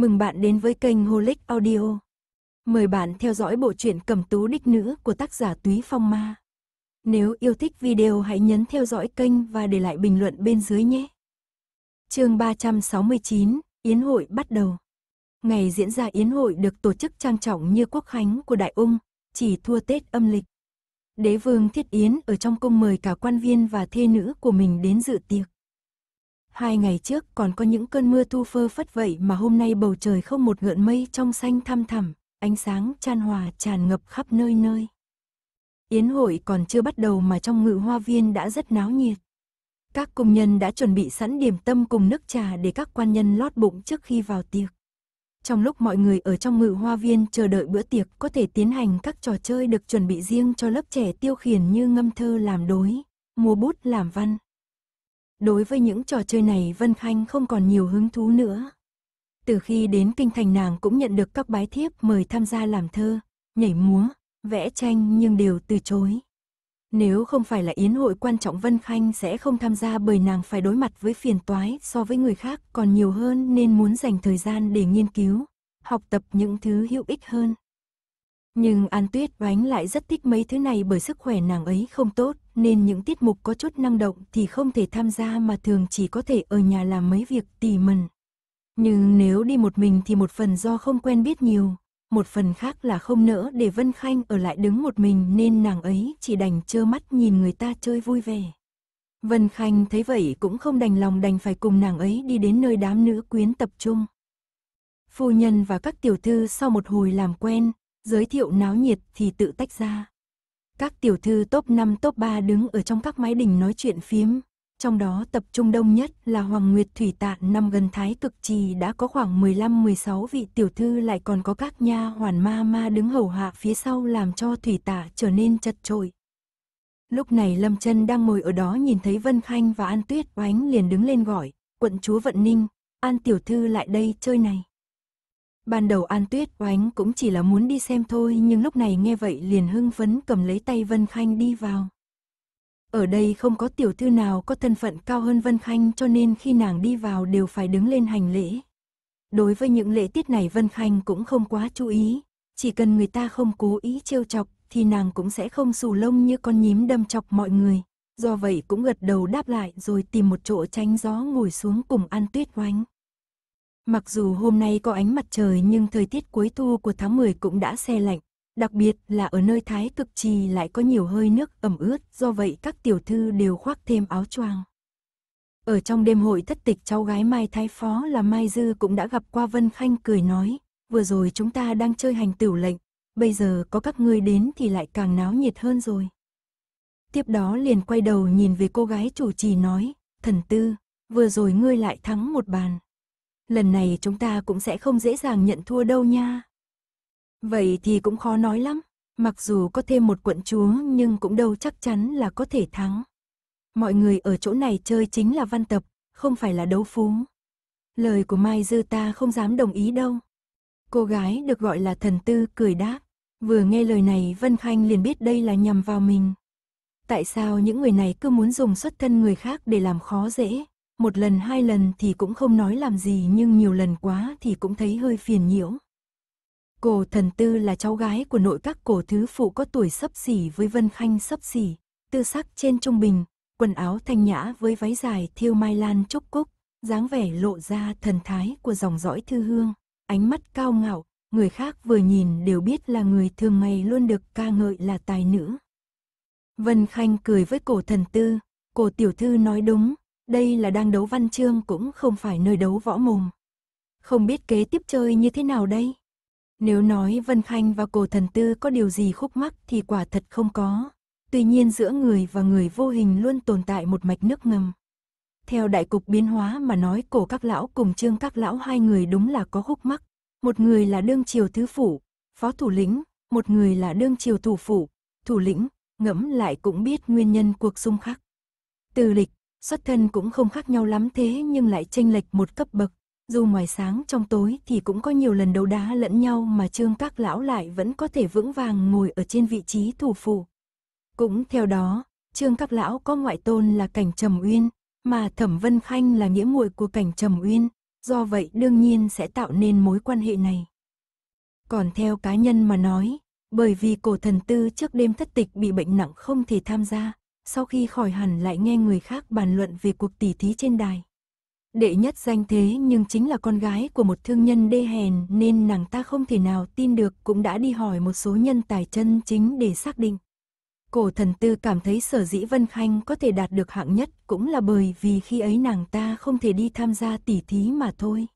Mừng bạn đến với kênh Holic Audio. Mời bạn theo dõi bộ truyện Cẩm Tú Đích Nữ của tác giả Túy Phong Ma. Nếu yêu thích video hãy nhấn theo dõi kênh và để lại bình luận bên dưới nhé. Chương 369, Yến hội bắt đầu. Ngày diễn ra yến hội được tổ chức trang trọng như quốc khánh của Đại Ung, chỉ thua Tết âm lịch. Đế vương Thiết Yến ở trong cung mời cả quan viên và thê nữ của mình đến dự tiệc. Hai ngày trước còn có những cơn mưa tu phơ phất vậy mà hôm nay bầu trời không một gợn mây trong xanh thăm thẳm, ánh sáng chan hòa tràn ngập khắp nơi nơi. Yến hội còn chưa bắt đầu mà trong ngự hoa viên đã rất náo nhiệt. Các công nhân đã chuẩn bị sẵn điểm tâm cùng nước trà để các quan nhân lót bụng trước khi vào tiệc. Trong lúc mọi người ở trong ngự hoa viên chờ đợi bữa tiệc có thể tiến hành các trò chơi được chuẩn bị riêng cho lớp trẻ tiêu khiển như ngâm thơ làm đối, múa bút làm văn, Đối với những trò chơi này Vân Khanh không còn nhiều hứng thú nữa. Từ khi đến kinh thành nàng cũng nhận được các bái thiếp mời tham gia làm thơ, nhảy múa, vẽ tranh nhưng đều từ chối. Nếu không phải là yến hội quan trọng Vân Khanh sẽ không tham gia bởi nàng phải đối mặt với phiền toái so với người khác còn nhiều hơn nên muốn dành thời gian để nghiên cứu, học tập những thứ hữu ích hơn. Nhưng An Tuyết Oánh lại rất thích mấy thứ này bởi sức khỏe nàng ấy không tốt, nên những tiết mục có chút năng động thì không thể tham gia mà thường chỉ có thể ở nhà làm mấy việc tỉ mẩn. Nhưng nếu đi một mình thì một phần do không quen biết nhiều, một phần khác là không nỡ để Vân Khanh ở lại đứng một mình nên nàng ấy chỉ đành trơ mắt nhìn người ta chơi vui vẻ. Vân Khanh thấy vậy cũng không đành lòng đành phải cùng nàng ấy đi đến nơi đám nữ quyến tập trung. Phu nhân và các tiểu thư sau một hồi làm quen, giới thiệu náo nhiệt thì tự tách ra. Các tiểu thư top 5 top 3 đứng ở trong các mái đình nói chuyện phiếm. Trong đó tập trung đông nhất là Hoàng Nguyệt Thủy Tạ nằm gần Thái Cực Trì đã có khoảng 15-16 vị tiểu thư lại còn có các nha hoàn ma ma đứng hầu hạ phía sau làm cho Thủy Tạ trở nên chật trội. Lúc này Lâm chân đang ngồi ở đó nhìn thấy Vân Khanh và An Tuyết oánh liền đứng lên gọi, quận chúa Vận Ninh, An tiểu thư lại đây chơi này. Ban đầu An Tuyết oánh cũng chỉ là muốn đi xem thôi nhưng lúc này nghe vậy liền hưng phấn cầm lấy tay Vân Khanh đi vào. Ở đây không có tiểu thư nào có thân phận cao hơn Vân Khanh cho nên khi nàng đi vào đều phải đứng lên hành lễ. Đối với những lễ tiết này Vân Khanh cũng không quá chú ý, chỉ cần người ta không cố ý trêu chọc thì nàng cũng sẽ không xù lông như con nhím đâm chọc mọi người. Do vậy cũng gật đầu đáp lại rồi tìm một chỗ tránh gió ngồi xuống cùng An Tuyết oánh. Mặc dù hôm nay có ánh mặt trời nhưng thời tiết cuối thu của tháng 10 cũng đã xe lạnh, đặc biệt là ở nơi thái cực trì lại có nhiều hơi nước ẩm ướt, do vậy các tiểu thư đều khoác thêm áo choàng. Ở trong đêm hội thất tịch cháu gái Mai Thái Phó là Mai Dư cũng đã gặp qua Vân Khanh cười nói, vừa rồi chúng ta đang chơi hành tiểu lệnh, bây giờ có các ngươi đến thì lại càng náo nhiệt hơn rồi. Tiếp đó liền quay đầu nhìn về cô gái chủ trì nói, thần tư, vừa rồi ngươi lại thắng một bàn lần này chúng ta cũng sẽ không dễ dàng nhận thua đâu nha. Vậy thì cũng khó nói lắm, mặc dù có thêm một quận chúa nhưng cũng đâu chắc chắn là có thể thắng. Mọi người ở chỗ này chơi chính là văn tập, không phải là đấu phú. Lời của Mai Dư ta không dám đồng ý đâu. Cô gái được gọi là thần tư cười đáp, vừa nghe lời này Vân Khanh liền biết đây là nhầm vào mình. Tại sao những người này cứ muốn dùng xuất thân người khác để làm khó dễ? một lần hai lần thì cũng không nói làm gì nhưng nhiều lần quá thì cũng thấy hơi phiền nhiễu. Cổ thần tư là cháu gái của nội các cổ thứ phụ có tuổi sấp xỉ với Vân Khanh sấp xỉ, tư sắc trên trung bình, quần áo thanh nhã với váy dài thiêu mai lan trúc cúc, dáng vẻ lộ ra thần thái của dòng dõi thư hương, ánh mắt cao ngạo, người khác vừa nhìn đều biết là người thường ngày luôn được ca ngợi là tài nữ. Vân Khanh cười với cổ thần tư, cổ tiểu thư nói đúng, đây là đang đấu văn chương cũng không phải nơi đấu võ mồm. Không biết kế tiếp chơi như thế nào đây? Nếu nói Vân Khanh và cổ thần tư có điều gì khúc mắc thì quả thật không có. Tuy nhiên giữa người và người vô hình luôn tồn tại một mạch nước ngầm. Theo đại cục biến hóa mà nói cổ các lão cùng trương các lão hai người đúng là có khúc mắc. Một người là đương triều thứ phủ, phó thủ lĩnh, một người là đương triều thủ phủ, thủ lĩnh, ngẫm lại cũng biết nguyên nhân cuộc xung khắc. Từ lịch, xuất thân cũng không khác nhau lắm thế nhưng lại chênh lệch một cấp bậc. Dù ngoài sáng trong tối thì cũng có nhiều lần đấu đá lẫn nhau mà Trương Các Lão lại vẫn có thể vững vàng ngồi ở trên vị trí thủ phủ. Cũng theo đó, Trương Các Lão có ngoại tôn là Cảnh Trầm Uyên, mà Thẩm Vân Khanh là nghĩa muội của Cảnh Trầm Uyên, do vậy đương nhiên sẽ tạo nên mối quan hệ này. Còn theo cá nhân mà nói, bởi vì cổ thần tư trước đêm thất tịch bị bệnh nặng không thể tham gia, sau khi khỏi hẳn lại nghe người khác bàn luận về cuộc tỉ thí trên đài. Đệ nhất danh thế nhưng chính là con gái của một thương nhân đê hèn nên nàng ta không thể nào tin được cũng đã đi hỏi một số nhân tài chân chính để xác định. Cổ thần tư cảm thấy sở dĩ Vân Khanh có thể đạt được hạng nhất cũng là bởi vì khi ấy nàng ta không thể đi tham gia tỉ thí mà thôi.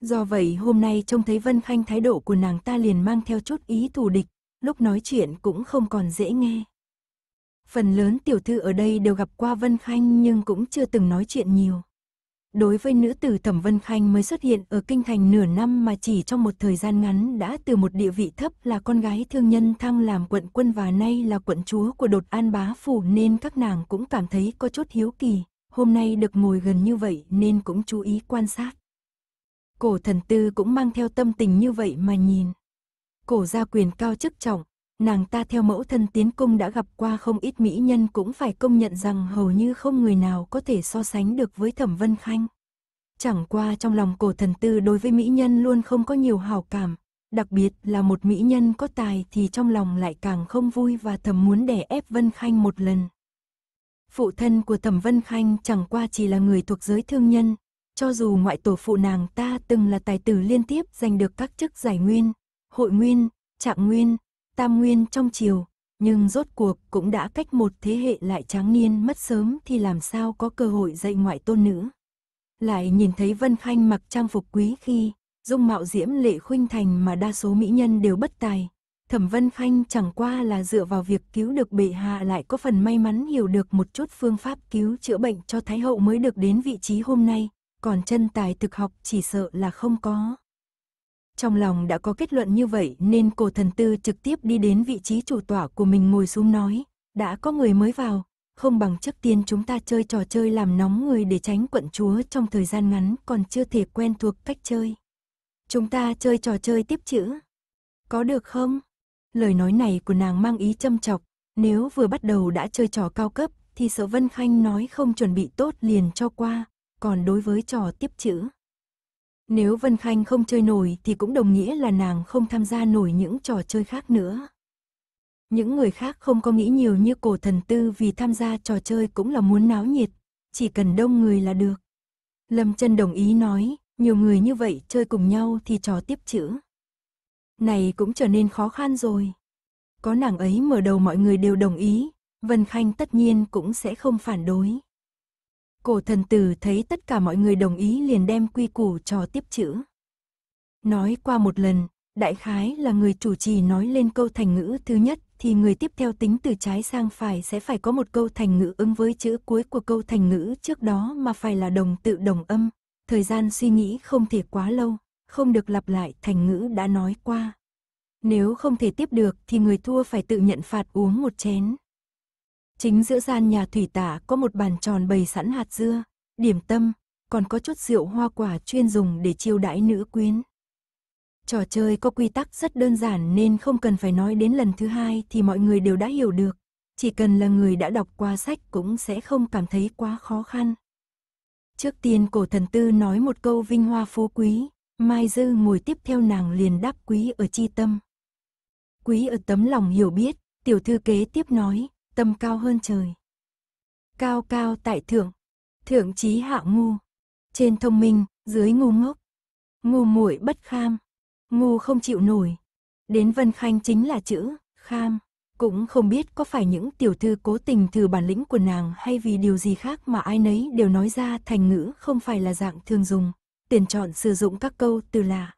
Do vậy hôm nay trông thấy Vân Khanh thái độ của nàng ta liền mang theo chút ý thù địch, lúc nói chuyện cũng không còn dễ nghe. Phần lớn tiểu thư ở đây đều gặp qua Vân Khanh nhưng cũng chưa từng nói chuyện nhiều. Đối với nữ tử Thẩm Vân Khanh mới xuất hiện ở kinh thành nửa năm mà chỉ trong một thời gian ngắn đã từ một địa vị thấp là con gái thương nhân thăng làm quận quân và nay là quận chúa của đột an bá phủ nên các nàng cũng cảm thấy có chút hiếu kỳ. Hôm nay được ngồi gần như vậy nên cũng chú ý quan sát. Cổ thần tư cũng mang theo tâm tình như vậy mà nhìn. Cổ gia quyền cao chức trọng, nàng ta theo mẫu thân tiến cung đã gặp qua không ít mỹ nhân cũng phải công nhận rằng hầu như không người nào có thể so sánh được với Thẩm Vân Khanh. Chẳng qua trong lòng cổ thần tư đối với mỹ nhân luôn không có nhiều hào cảm, đặc biệt là một mỹ nhân có tài thì trong lòng lại càng không vui và thầm muốn đè ép Vân Khanh một lần. Phụ thân của Thẩm Vân Khanh chẳng qua chỉ là người thuộc giới thương nhân, cho dù ngoại tổ phụ nàng ta từng là tài tử liên tiếp giành được các chức giải nguyên, hội nguyên, trạng nguyên, tam nguyên trong chiều, nhưng rốt cuộc cũng đã cách một thế hệ lại tráng niên mất sớm thì làm sao có cơ hội dạy ngoại tôn nữ. Lại nhìn thấy Vân Khanh mặc trang phục quý khi, dung mạo diễm lệ khuynh thành mà đa số mỹ nhân đều bất tài. Thẩm Vân Khanh chẳng qua là dựa vào việc cứu được bệ hạ lại có phần may mắn hiểu được một chút phương pháp cứu chữa bệnh cho Thái Hậu mới được đến vị trí hôm nay, còn chân tài thực học chỉ sợ là không có. Trong lòng đã có kết luận như vậy nên cổ thần tư trực tiếp đi đến vị trí chủ tỏa của mình ngồi xuống nói, đã có người mới vào, không bằng trước tiên chúng ta chơi trò chơi làm nóng người để tránh quận chúa trong thời gian ngắn còn chưa thể quen thuộc cách chơi. Chúng ta chơi trò chơi tiếp chữ. Có được không? Lời nói này của nàng mang ý châm chọc, nếu vừa bắt đầu đã chơi trò cao cấp thì sở Vân Khanh nói không chuẩn bị tốt liền cho qua, còn đối với trò tiếp chữ, nếu Vân Khanh không chơi nổi thì cũng đồng nghĩa là nàng không tham gia nổi những trò chơi khác nữa. Những người khác không có nghĩ nhiều như cổ thần tư vì tham gia trò chơi cũng là muốn náo nhiệt, chỉ cần đông người là được. Lâm Trân đồng ý nói, nhiều người như vậy chơi cùng nhau thì trò tiếp chữ. Này cũng trở nên khó khăn rồi. Có nàng ấy mở đầu mọi người đều đồng ý, Vân Khanh tất nhiên cũng sẽ không phản đối. Cổ thần tử thấy tất cả mọi người đồng ý liền đem quy củ cho tiếp chữ. Nói qua một lần, đại khái là người chủ trì nói lên câu thành ngữ thứ nhất thì người tiếp theo tính từ trái sang phải sẽ phải có một câu thành ngữ ứng với chữ cuối của câu thành ngữ trước đó mà phải là đồng tự đồng âm. Thời gian suy nghĩ không thể quá lâu, không được lặp lại thành ngữ đã nói qua. Nếu không thể tiếp được thì người thua phải tự nhận phạt uống một chén. Chính giữa gian nhà thủy tả có một bàn tròn bày sẵn hạt dưa, điểm tâm, còn có chút rượu hoa quả chuyên dùng để chiêu đãi nữ quyến. Trò chơi có quy tắc rất đơn giản nên không cần phải nói đến lần thứ hai thì mọi người đều đã hiểu được. Chỉ cần là người đã đọc qua sách cũng sẽ không cảm thấy quá khó khăn. Trước tiên cổ thần tư nói một câu vinh hoa phú quý, Mai Dư ngồi tiếp theo nàng liền đáp quý ở chi tâm. Quý ở tấm lòng hiểu biết, tiểu thư kế tiếp nói, tâm cao hơn trời. Cao cao tại thượng, thượng trí hạ ngu, trên thông minh, dưới ngu ngốc, ngu muội bất kham, ngu không chịu nổi. Đến Vân Khanh chính là chữ kham, cũng không biết có phải những tiểu thư cố tình thử bản lĩnh của nàng hay vì điều gì khác mà ai nấy đều nói ra thành ngữ không phải là dạng thường dùng, tuyển chọn sử dụng các câu từ là.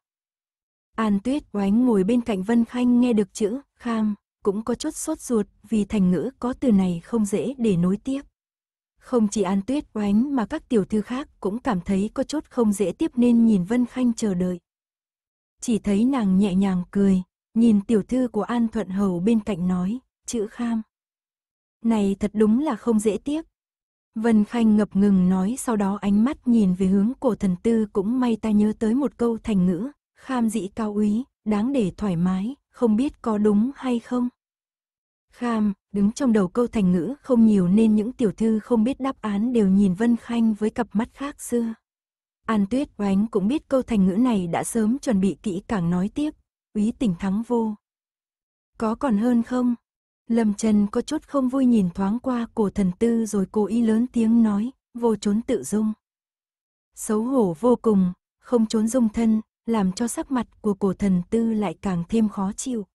An Tuyết oánh ngồi bên cạnh Vân Khanh nghe được chữ kham, cũng có chút sốt ruột vì thành ngữ có từ này không dễ để nối tiếp. Không chỉ An Tuyết oánh mà các tiểu thư khác cũng cảm thấy có chút không dễ tiếp nên nhìn Vân Khanh chờ đợi. Chỉ thấy nàng nhẹ nhàng cười, nhìn tiểu thư của An Thuận Hầu bên cạnh nói, chữ kham. Này thật đúng là không dễ tiếp. Vân Khanh ngập ngừng nói sau đó ánh mắt nhìn về hướng cổ thần tư cũng may ta nhớ tới một câu thành ngữ, kham dị cao úy, đáng để thoải mái, không biết có đúng hay không kham, đứng trong đầu câu thành ngữ không nhiều nên những tiểu thư không biết đáp án đều nhìn Vân Khanh với cặp mắt khác xưa. An Tuyết Oánh cũng biết câu thành ngữ này đã sớm chuẩn bị kỹ càng nói tiếp, úy tỉnh thắng vô. Có còn hơn không? Lâm Trần có chút không vui nhìn thoáng qua cổ thần tư rồi cố ý lớn tiếng nói, vô trốn tự dung. Xấu hổ vô cùng, không trốn dung thân, làm cho sắc mặt của cổ thần tư lại càng thêm khó chịu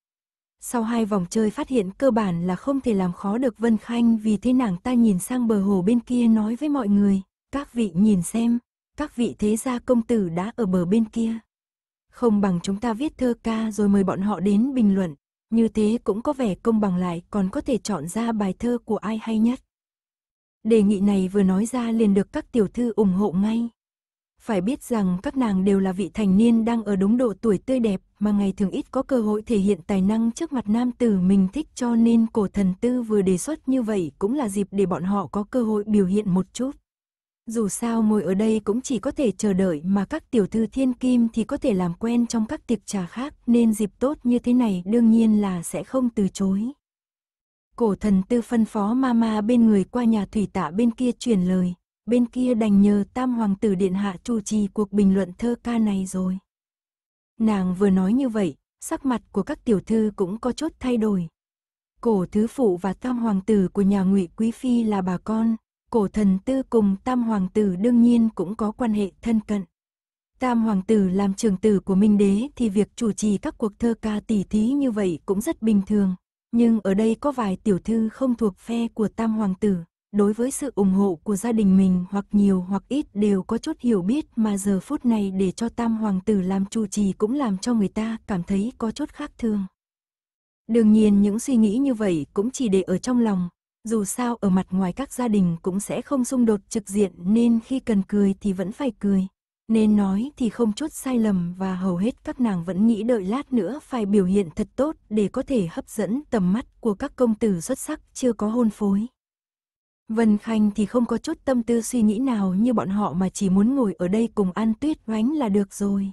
sau hai vòng chơi phát hiện cơ bản là không thể làm khó được Vân Khanh vì thế nàng ta nhìn sang bờ hồ bên kia nói với mọi người, các vị nhìn xem, các vị thế gia công tử đã ở bờ bên kia. Không bằng chúng ta viết thơ ca rồi mời bọn họ đến bình luận, như thế cũng có vẻ công bằng lại còn có thể chọn ra bài thơ của ai hay nhất. Đề nghị này vừa nói ra liền được các tiểu thư ủng hộ ngay. Phải biết rằng các nàng đều là vị thành niên đang ở đúng độ tuổi tươi đẹp mà ngày thường ít có cơ hội thể hiện tài năng trước mặt nam tử mình thích cho nên cổ thần tư vừa đề xuất như vậy cũng là dịp để bọn họ có cơ hội biểu hiện một chút. Dù sao ngồi ở đây cũng chỉ có thể chờ đợi mà các tiểu thư thiên kim thì có thể làm quen trong các tiệc trà khác nên dịp tốt như thế này đương nhiên là sẽ không từ chối. Cổ thần tư phân phó ma ma bên người qua nhà thủy tạ bên kia truyền lời bên kia đành nhờ tam hoàng tử điện hạ chủ trì cuộc bình luận thơ ca này rồi. Nàng vừa nói như vậy, sắc mặt của các tiểu thư cũng có chút thay đổi. Cổ thứ phụ và tam hoàng tử của nhà ngụy Quý Phi là bà con, cổ thần tư cùng tam hoàng tử đương nhiên cũng có quan hệ thân cận. Tam hoàng tử làm trường tử của Minh Đế thì việc chủ trì các cuộc thơ ca tỉ thí như vậy cũng rất bình thường. Nhưng ở đây có vài tiểu thư không thuộc phe của tam hoàng tử đối với sự ủng hộ của gia đình mình hoặc nhiều hoặc ít đều có chút hiểu biết mà giờ phút này để cho tam hoàng tử làm chủ trì cũng làm cho người ta cảm thấy có chút khác thường. Đương nhiên những suy nghĩ như vậy cũng chỉ để ở trong lòng, dù sao ở mặt ngoài các gia đình cũng sẽ không xung đột trực diện nên khi cần cười thì vẫn phải cười. Nên nói thì không chút sai lầm và hầu hết các nàng vẫn nghĩ đợi lát nữa phải biểu hiện thật tốt để có thể hấp dẫn tầm mắt của các công tử xuất sắc chưa có hôn phối. Vân Khanh thì không có chút tâm tư suy nghĩ nào như bọn họ mà chỉ muốn ngồi ở đây cùng ăn tuyết oánh là được rồi.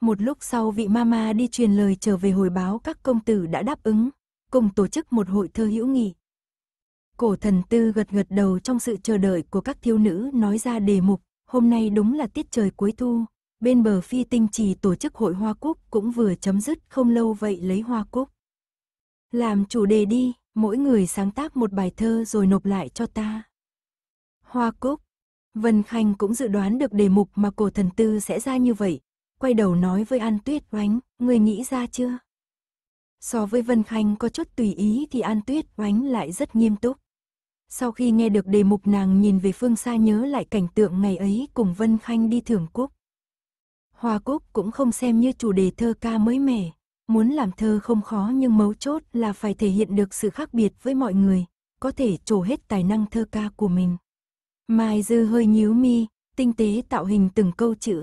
Một lúc sau vị mama đi truyền lời trở về hồi báo các công tử đã đáp ứng, cùng tổ chức một hội thơ hữu nghị. Cổ thần tư gật gật đầu trong sự chờ đợi của các thiếu nữ nói ra đề mục, hôm nay đúng là tiết trời cuối thu, bên bờ phi tinh trì tổ chức hội hoa cúc cũng vừa chấm dứt không lâu vậy lấy hoa cúc. Làm chủ đề đi mỗi người sáng tác một bài thơ rồi nộp lại cho ta. Hoa cúc, Vân Khanh cũng dự đoán được đề mục mà cổ thần tư sẽ ra như vậy, quay đầu nói với An Tuyết Oánh, người nghĩ ra chưa? So với Vân Khanh có chút tùy ý thì An Tuyết Oánh lại rất nghiêm túc. Sau khi nghe được đề mục nàng nhìn về phương xa nhớ lại cảnh tượng ngày ấy cùng Vân Khanh đi thưởng cúc. Hoa cúc cũng không xem như chủ đề thơ ca mới mẻ, Muốn làm thơ không khó nhưng mấu chốt là phải thể hiện được sự khác biệt với mọi người, có thể trổ hết tài năng thơ ca của mình. Mai Dư hơi nhíu mi, tinh tế tạo hình từng câu chữ.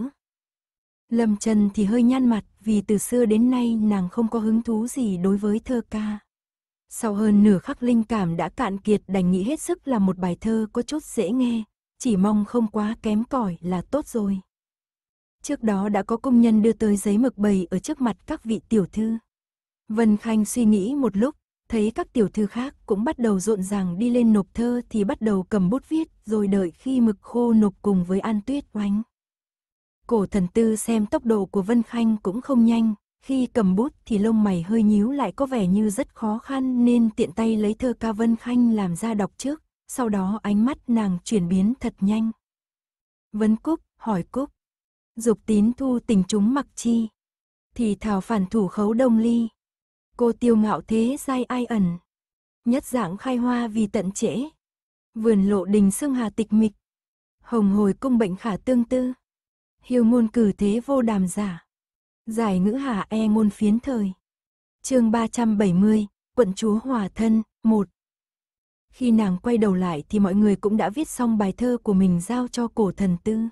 Lâm Trần thì hơi nhăn mặt vì từ xưa đến nay nàng không có hứng thú gì đối với thơ ca. Sau hơn nửa khắc linh cảm đã cạn kiệt đành nghĩ hết sức là một bài thơ có chút dễ nghe, chỉ mong không quá kém cỏi là tốt rồi. Trước đó đã có công nhân đưa tới giấy mực bầy ở trước mặt các vị tiểu thư. Vân Khanh suy nghĩ một lúc, thấy các tiểu thư khác cũng bắt đầu rộn ràng đi lên nộp thơ thì bắt đầu cầm bút viết rồi đợi khi mực khô nộp cùng với An Tuyết oánh. Cổ thần tư xem tốc độ của Vân Khanh cũng không nhanh, khi cầm bút thì lông mày hơi nhíu lại có vẻ như rất khó khăn nên tiện tay lấy thơ ca Vân Khanh làm ra đọc trước, sau đó ánh mắt nàng chuyển biến thật nhanh. Vân Cúc, hỏi Cúc, Dục tín thu tình chúng mặc chi. Thì thảo phản thủ khấu đông ly. Cô tiêu ngạo thế dai ai ẩn. Nhất dạng khai hoa vì tận trễ. Vườn lộ đình xương hà tịch mịch. Hồng hồi cung bệnh khả tương tư. Hiêu ngôn cử thế vô đàm giả. Giải ngữ hà e ngôn phiến thời. chương 370, quận chúa hòa thân, 1. Khi nàng quay đầu lại thì mọi người cũng đã viết xong bài thơ của mình giao cho cổ thần tư.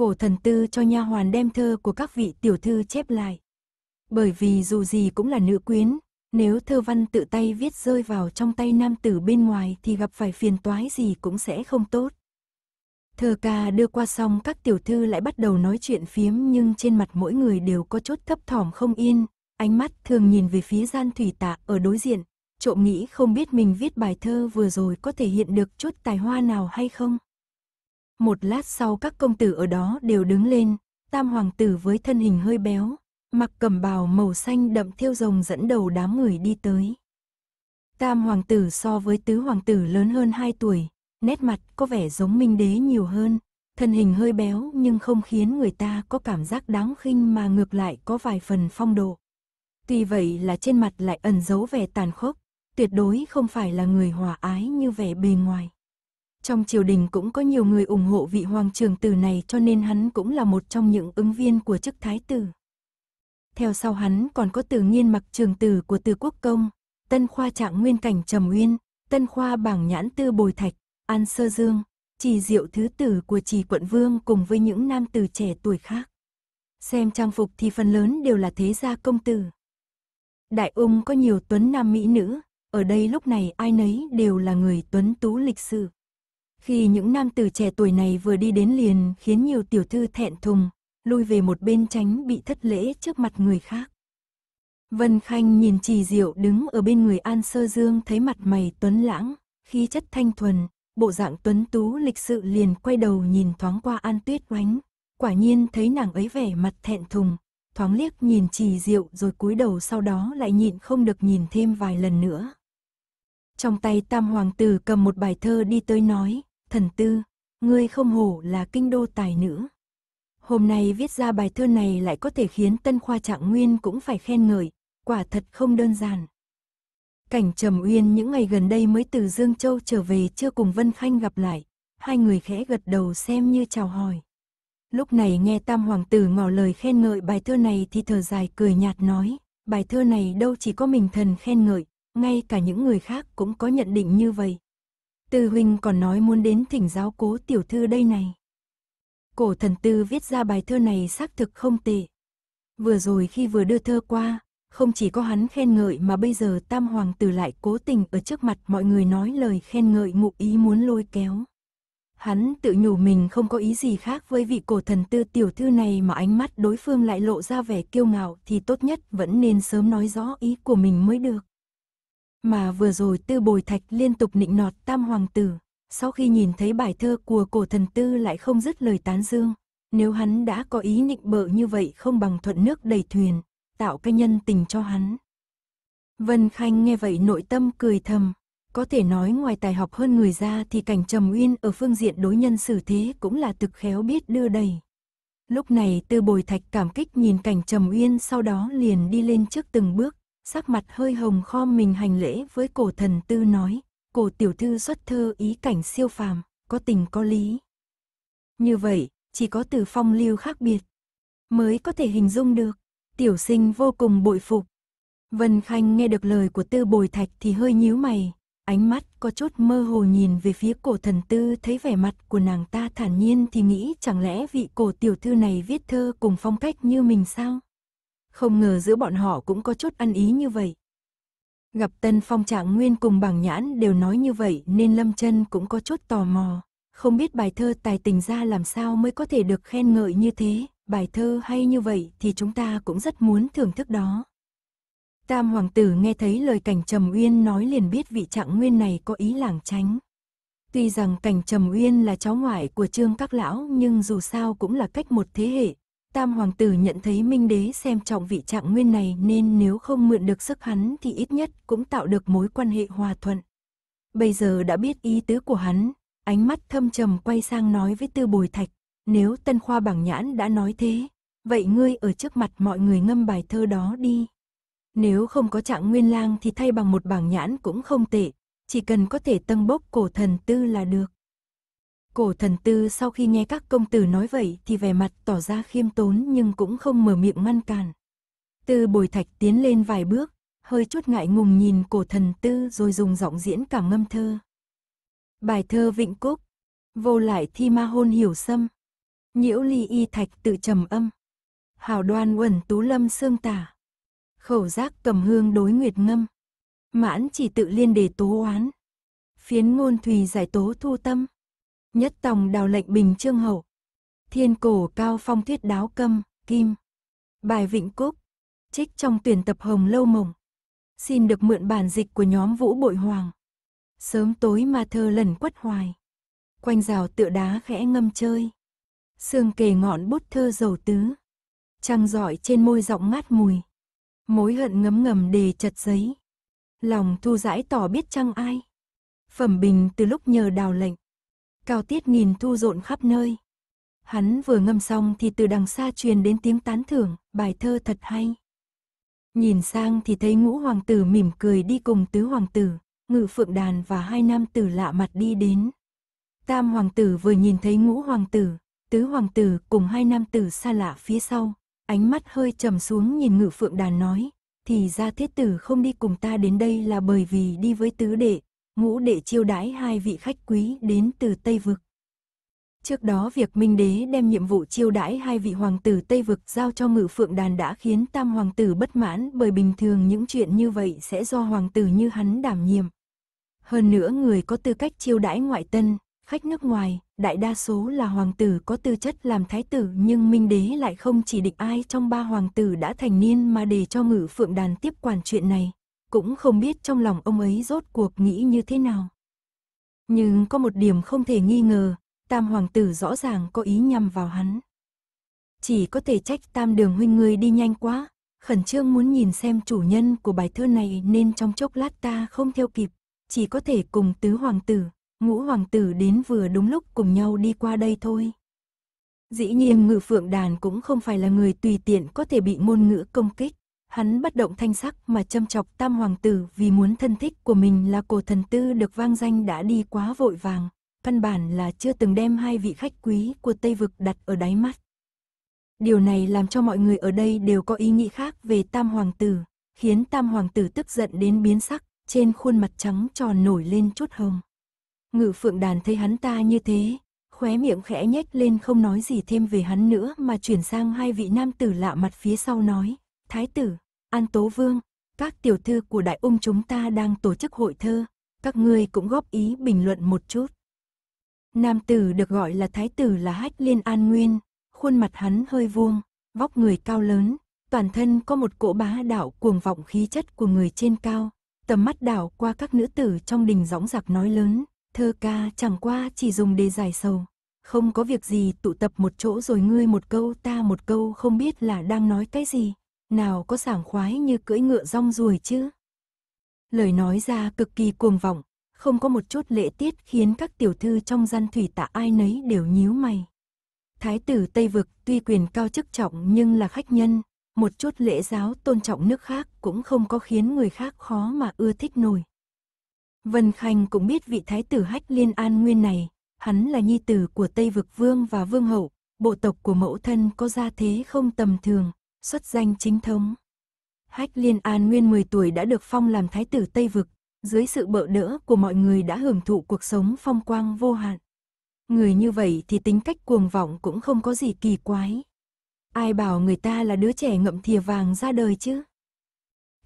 Cổ thần tư cho nha hoàn đem thơ của các vị tiểu thư chép lại. Bởi vì dù gì cũng là nữ quyến, nếu thơ văn tự tay viết rơi vào trong tay nam tử bên ngoài thì gặp phải phiền toái gì cũng sẽ không tốt. Thơ ca đưa qua xong các tiểu thư lại bắt đầu nói chuyện phiếm nhưng trên mặt mỗi người đều có chút thấp thỏm không yên, ánh mắt thường nhìn về phía gian thủy tạ ở đối diện, trộm nghĩ không biết mình viết bài thơ vừa rồi có thể hiện được chút tài hoa nào hay không. Một lát sau các công tử ở đó đều đứng lên, tam hoàng tử với thân hình hơi béo, mặc cẩm bào màu xanh đậm thiêu rồng dẫn đầu đám người đi tới. Tam hoàng tử so với tứ hoàng tử lớn hơn 2 tuổi, nét mặt có vẻ giống minh đế nhiều hơn, thân hình hơi béo nhưng không khiến người ta có cảm giác đáng khinh mà ngược lại có vài phần phong độ. Tuy vậy là trên mặt lại ẩn giấu vẻ tàn khốc, tuyệt đối không phải là người hòa ái như vẻ bề ngoài. Trong triều đình cũng có nhiều người ủng hộ vị hoàng trường tử này cho nên hắn cũng là một trong những ứng viên của chức thái tử. Theo sau hắn còn có từ nghiên mặc trường tử của từ quốc công, tân khoa trạng nguyên cảnh trầm uyên, tân khoa bảng nhãn tư bồi thạch, an sơ dương, trì diệu thứ tử của trì quận vương cùng với những nam tử trẻ tuổi khác. Xem trang phục thì phần lớn đều là thế gia công tử. Đại ung có nhiều tuấn nam mỹ nữ, ở đây lúc này ai nấy đều là người tuấn tú lịch sử khi những nam tử trẻ tuổi này vừa đi đến liền khiến nhiều tiểu thư thẹn thùng, lui về một bên tránh bị thất lễ trước mặt người khác. Vân Khanh nhìn Trì Diệu đứng ở bên người An Sơ Dương thấy mặt mày tuấn lãng, khí chất thanh thuần, bộ dạng tuấn tú lịch sự liền quay đầu nhìn thoáng qua An Tuyết Oánh, quả nhiên thấy nàng ấy vẻ mặt thẹn thùng, thoáng liếc nhìn Trì Diệu rồi cúi đầu sau đó lại nhịn không được nhìn thêm vài lần nữa. Trong tay Tam hoàng tử cầm một bài thơ đi tới nói: Thần tư, ngươi không hổ là kinh đô tài nữ. Hôm nay viết ra bài thơ này lại có thể khiến tân khoa trạng nguyên cũng phải khen ngợi, quả thật không đơn giản. Cảnh Trầm Uyên những ngày gần đây mới từ Dương Châu trở về chưa cùng Vân Khanh gặp lại, hai người khẽ gật đầu xem như chào hỏi. Lúc này nghe Tam Hoàng tử ngỏ lời khen ngợi bài thơ này thì thở dài cười nhạt nói, bài thơ này đâu chỉ có mình thần khen ngợi, ngay cả những người khác cũng có nhận định như vậy. Tư huynh còn nói muốn đến thỉnh giáo cố tiểu thư đây này. Cổ thần tư viết ra bài thơ này xác thực không tệ. Vừa rồi khi vừa đưa thơ qua, không chỉ có hắn khen ngợi mà bây giờ tam hoàng tử lại cố tình ở trước mặt mọi người nói lời khen ngợi ngụ ý muốn lôi kéo. Hắn tự nhủ mình không có ý gì khác với vị cổ thần tư tiểu thư này mà ánh mắt đối phương lại lộ ra vẻ kiêu ngạo thì tốt nhất vẫn nên sớm nói rõ ý của mình mới được. Mà vừa rồi tư bồi thạch liên tục nịnh nọt tam hoàng tử, sau khi nhìn thấy bài thơ của cổ thần tư lại không dứt lời tán dương. Nếu hắn đã có ý nịnh bợ như vậy không bằng thuận nước đầy thuyền, tạo cái nhân tình cho hắn. Vân Khanh nghe vậy nội tâm cười thầm, có thể nói ngoài tài học hơn người ra thì cảnh trầm uyên ở phương diện đối nhân xử thế cũng là thực khéo biết đưa đầy. Lúc này tư bồi thạch cảm kích nhìn cảnh trầm uyên sau đó liền đi lên trước từng bước sắc mặt hơi hồng khom mình hành lễ với cổ thần tư nói, cổ tiểu thư xuất thơ ý cảnh siêu phàm, có tình có lý. Như vậy, chỉ có từ phong lưu khác biệt, mới có thể hình dung được, tiểu sinh vô cùng bội phục. Vân Khanh nghe được lời của tư bồi thạch thì hơi nhíu mày, ánh mắt có chút mơ hồ nhìn về phía cổ thần tư thấy vẻ mặt của nàng ta thản nhiên thì nghĩ chẳng lẽ vị cổ tiểu thư này viết thơ cùng phong cách như mình sao? không ngờ giữa bọn họ cũng có chút ăn ý như vậy. Gặp Tân Phong Trạng Nguyên cùng bằng Nhãn đều nói như vậy nên Lâm Chân cũng có chút tò mò, không biết bài thơ tài tình ra làm sao mới có thể được khen ngợi như thế, bài thơ hay như vậy thì chúng ta cũng rất muốn thưởng thức đó. Tam hoàng tử nghe thấy lời Cảnh Trầm Uyên nói liền biết vị Trạng Nguyên này có ý lảng tránh. Tuy rằng Cảnh Trầm Uyên là cháu ngoại của Trương Các lão, nhưng dù sao cũng là cách một thế hệ, Tam hoàng tử nhận thấy Minh đế xem trọng vị trạng nguyên này nên nếu không mượn được sức hắn thì ít nhất cũng tạo được mối quan hệ hòa thuận. Bây giờ đã biết ý tứ của hắn, ánh mắt thâm trầm quay sang nói với Tư Bồi Thạch, nếu Tân Khoa Bảng Nhãn đã nói thế, vậy ngươi ở trước mặt mọi người ngâm bài thơ đó đi. Nếu không có trạng nguyên lang thì thay bằng một bảng nhãn cũng không tệ, chỉ cần có thể tăng bốc cổ thần tư là được. Cổ thần tư sau khi nghe các công tử nói vậy thì vẻ mặt tỏ ra khiêm tốn nhưng cũng không mở miệng ngăn cản. Tư bồi thạch tiến lên vài bước, hơi chút ngại ngùng nhìn cổ thần tư rồi dùng giọng diễn cảm ngâm thơ. Bài thơ Vịnh Cúc, vô lại thi ma hôn hiểu sâm, nhiễu ly y thạch tự trầm âm, hào đoan uẩn tú lâm sương tả, khẩu giác cầm hương đối nguyệt ngâm, mãn chỉ tự liên đề tố oán, phiến ngôn thùy giải tố thu tâm. Nhất tòng đào lệnh bình trương hậu. Thiên cổ cao phong thuyết đáo câm, kim. Bài Vịnh Cúc. Trích trong tuyển tập Hồng Lâu Mộng. Xin được mượn bản dịch của nhóm Vũ Bội Hoàng. Sớm tối mà thơ lần quất hoài. Quanh rào tựa đá khẽ ngâm chơi. Sương kề ngọn bút thơ dầu tứ. Trăng giỏi trên môi giọng ngát mùi. Mối hận ngấm ngầm đề chật giấy. Lòng thu giãi tỏ biết chăng ai. Phẩm bình từ lúc nhờ đào lệnh. Cao tiết nhìn thu rộn khắp nơi. Hắn vừa ngâm xong thì từ đằng xa truyền đến tiếng tán thưởng, bài thơ thật hay. Nhìn sang thì thấy ngũ hoàng tử mỉm cười đi cùng tứ hoàng tử, ngự phượng đàn và hai nam tử lạ mặt đi đến. Tam hoàng tử vừa nhìn thấy ngũ hoàng tử, tứ hoàng tử cùng hai nam tử xa lạ phía sau, ánh mắt hơi trầm xuống nhìn ngự phượng đàn nói, thì ra thiết tử không đi cùng ta đến đây là bởi vì đi với tứ đệ, ngũ để chiêu đãi hai vị khách quý đến từ Tây Vực. Trước đó việc Minh Đế đem nhiệm vụ chiêu đãi hai vị hoàng tử Tây Vực giao cho ngự phượng đàn đã khiến tam hoàng tử bất mãn bởi bình thường những chuyện như vậy sẽ do hoàng tử như hắn đảm nhiệm. Hơn nữa người có tư cách chiêu đãi ngoại tân, khách nước ngoài, đại đa số là hoàng tử có tư chất làm thái tử nhưng Minh Đế lại không chỉ định ai trong ba hoàng tử đã thành niên mà để cho ngự phượng đàn tiếp quản chuyện này cũng không biết trong lòng ông ấy rốt cuộc nghĩ như thế nào. Nhưng có một điểm không thể nghi ngờ, tam hoàng tử rõ ràng có ý nhằm vào hắn. Chỉ có thể trách tam đường huynh người đi nhanh quá, khẩn trương muốn nhìn xem chủ nhân của bài thơ này nên trong chốc lát ta không theo kịp, chỉ có thể cùng tứ hoàng tử, ngũ hoàng tử đến vừa đúng lúc cùng nhau đi qua đây thôi. Dĩ nhiên ngự phượng đàn cũng không phải là người tùy tiện có thể bị ngôn ngữ công kích hắn bất động thanh sắc mà châm chọc tam hoàng tử vì muốn thân thích của mình là cổ thần tư được vang danh đã đi quá vội vàng, căn bản là chưa từng đem hai vị khách quý của Tây Vực đặt ở đáy mắt. Điều này làm cho mọi người ở đây đều có ý nghĩ khác về tam hoàng tử, khiến tam hoàng tử tức giận đến biến sắc, trên khuôn mặt trắng tròn nổi lên chút hồng. Ngự phượng đàn thấy hắn ta như thế, khóe miệng khẽ nhếch lên không nói gì thêm về hắn nữa mà chuyển sang hai vị nam tử lạ mặt phía sau nói, Thái tử, An Tố Vương, các tiểu thư của Đại Ung chúng ta đang tổ chức hội thơ, các ngươi cũng góp ý bình luận một chút. Nam tử được gọi là Thái tử là Hách Liên An Nguyên, khuôn mặt hắn hơi vuông, vóc người cao lớn, toàn thân có một cỗ bá đạo cuồng vọng khí chất của người trên cao, tầm mắt đảo qua các nữ tử trong đình dõng dạc nói lớn, thơ ca chẳng qua chỉ dùng để giải sầu. Không có việc gì tụ tập một chỗ rồi ngươi một câu ta một câu không biết là đang nói cái gì nào có sảng khoái như cưỡi ngựa rong ruồi chứ. Lời nói ra cực kỳ cuồng vọng, không có một chút lễ tiết khiến các tiểu thư trong gian thủy tạ ai nấy đều nhíu mày. Thái tử Tây Vực tuy quyền cao chức trọng nhưng là khách nhân, một chút lễ giáo tôn trọng nước khác cũng không có khiến người khác khó mà ưa thích nổi. Vân Khanh cũng biết vị thái tử hách liên an nguyên này, hắn là nhi tử của Tây Vực Vương và Vương Hậu, bộ tộc của mẫu thân có gia thế không tầm thường, xuất danh chính thống. Hách Liên An nguyên 10 tuổi đã được phong làm thái tử Tây Vực, dưới sự bợ đỡ của mọi người đã hưởng thụ cuộc sống phong quang vô hạn. Người như vậy thì tính cách cuồng vọng cũng không có gì kỳ quái. Ai bảo người ta là đứa trẻ ngậm thìa vàng ra đời chứ?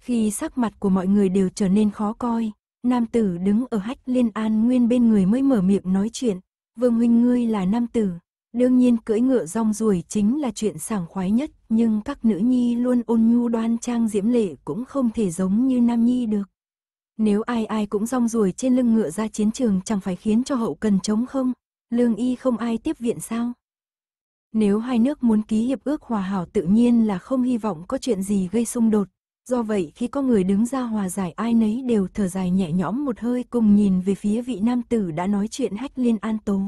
Khi sắc mặt của mọi người đều trở nên khó coi, nam tử đứng ở hách liên an nguyên bên người mới mở miệng nói chuyện. Vương huynh ngươi là nam tử, Đương nhiên cưỡi ngựa rong ruồi chính là chuyện sảng khoái nhất, nhưng các nữ nhi luôn ôn nhu đoan trang diễm lệ cũng không thể giống như nam nhi được. Nếu ai ai cũng rong ruồi trên lưng ngựa ra chiến trường chẳng phải khiến cho hậu cần chống không, lương y không ai tiếp viện sao? Nếu hai nước muốn ký hiệp ước hòa hảo tự nhiên là không hy vọng có chuyện gì gây xung đột, do vậy khi có người đứng ra hòa giải ai nấy đều thở dài nhẹ nhõm một hơi cùng nhìn về phía vị nam tử đã nói chuyện hách liên an tố.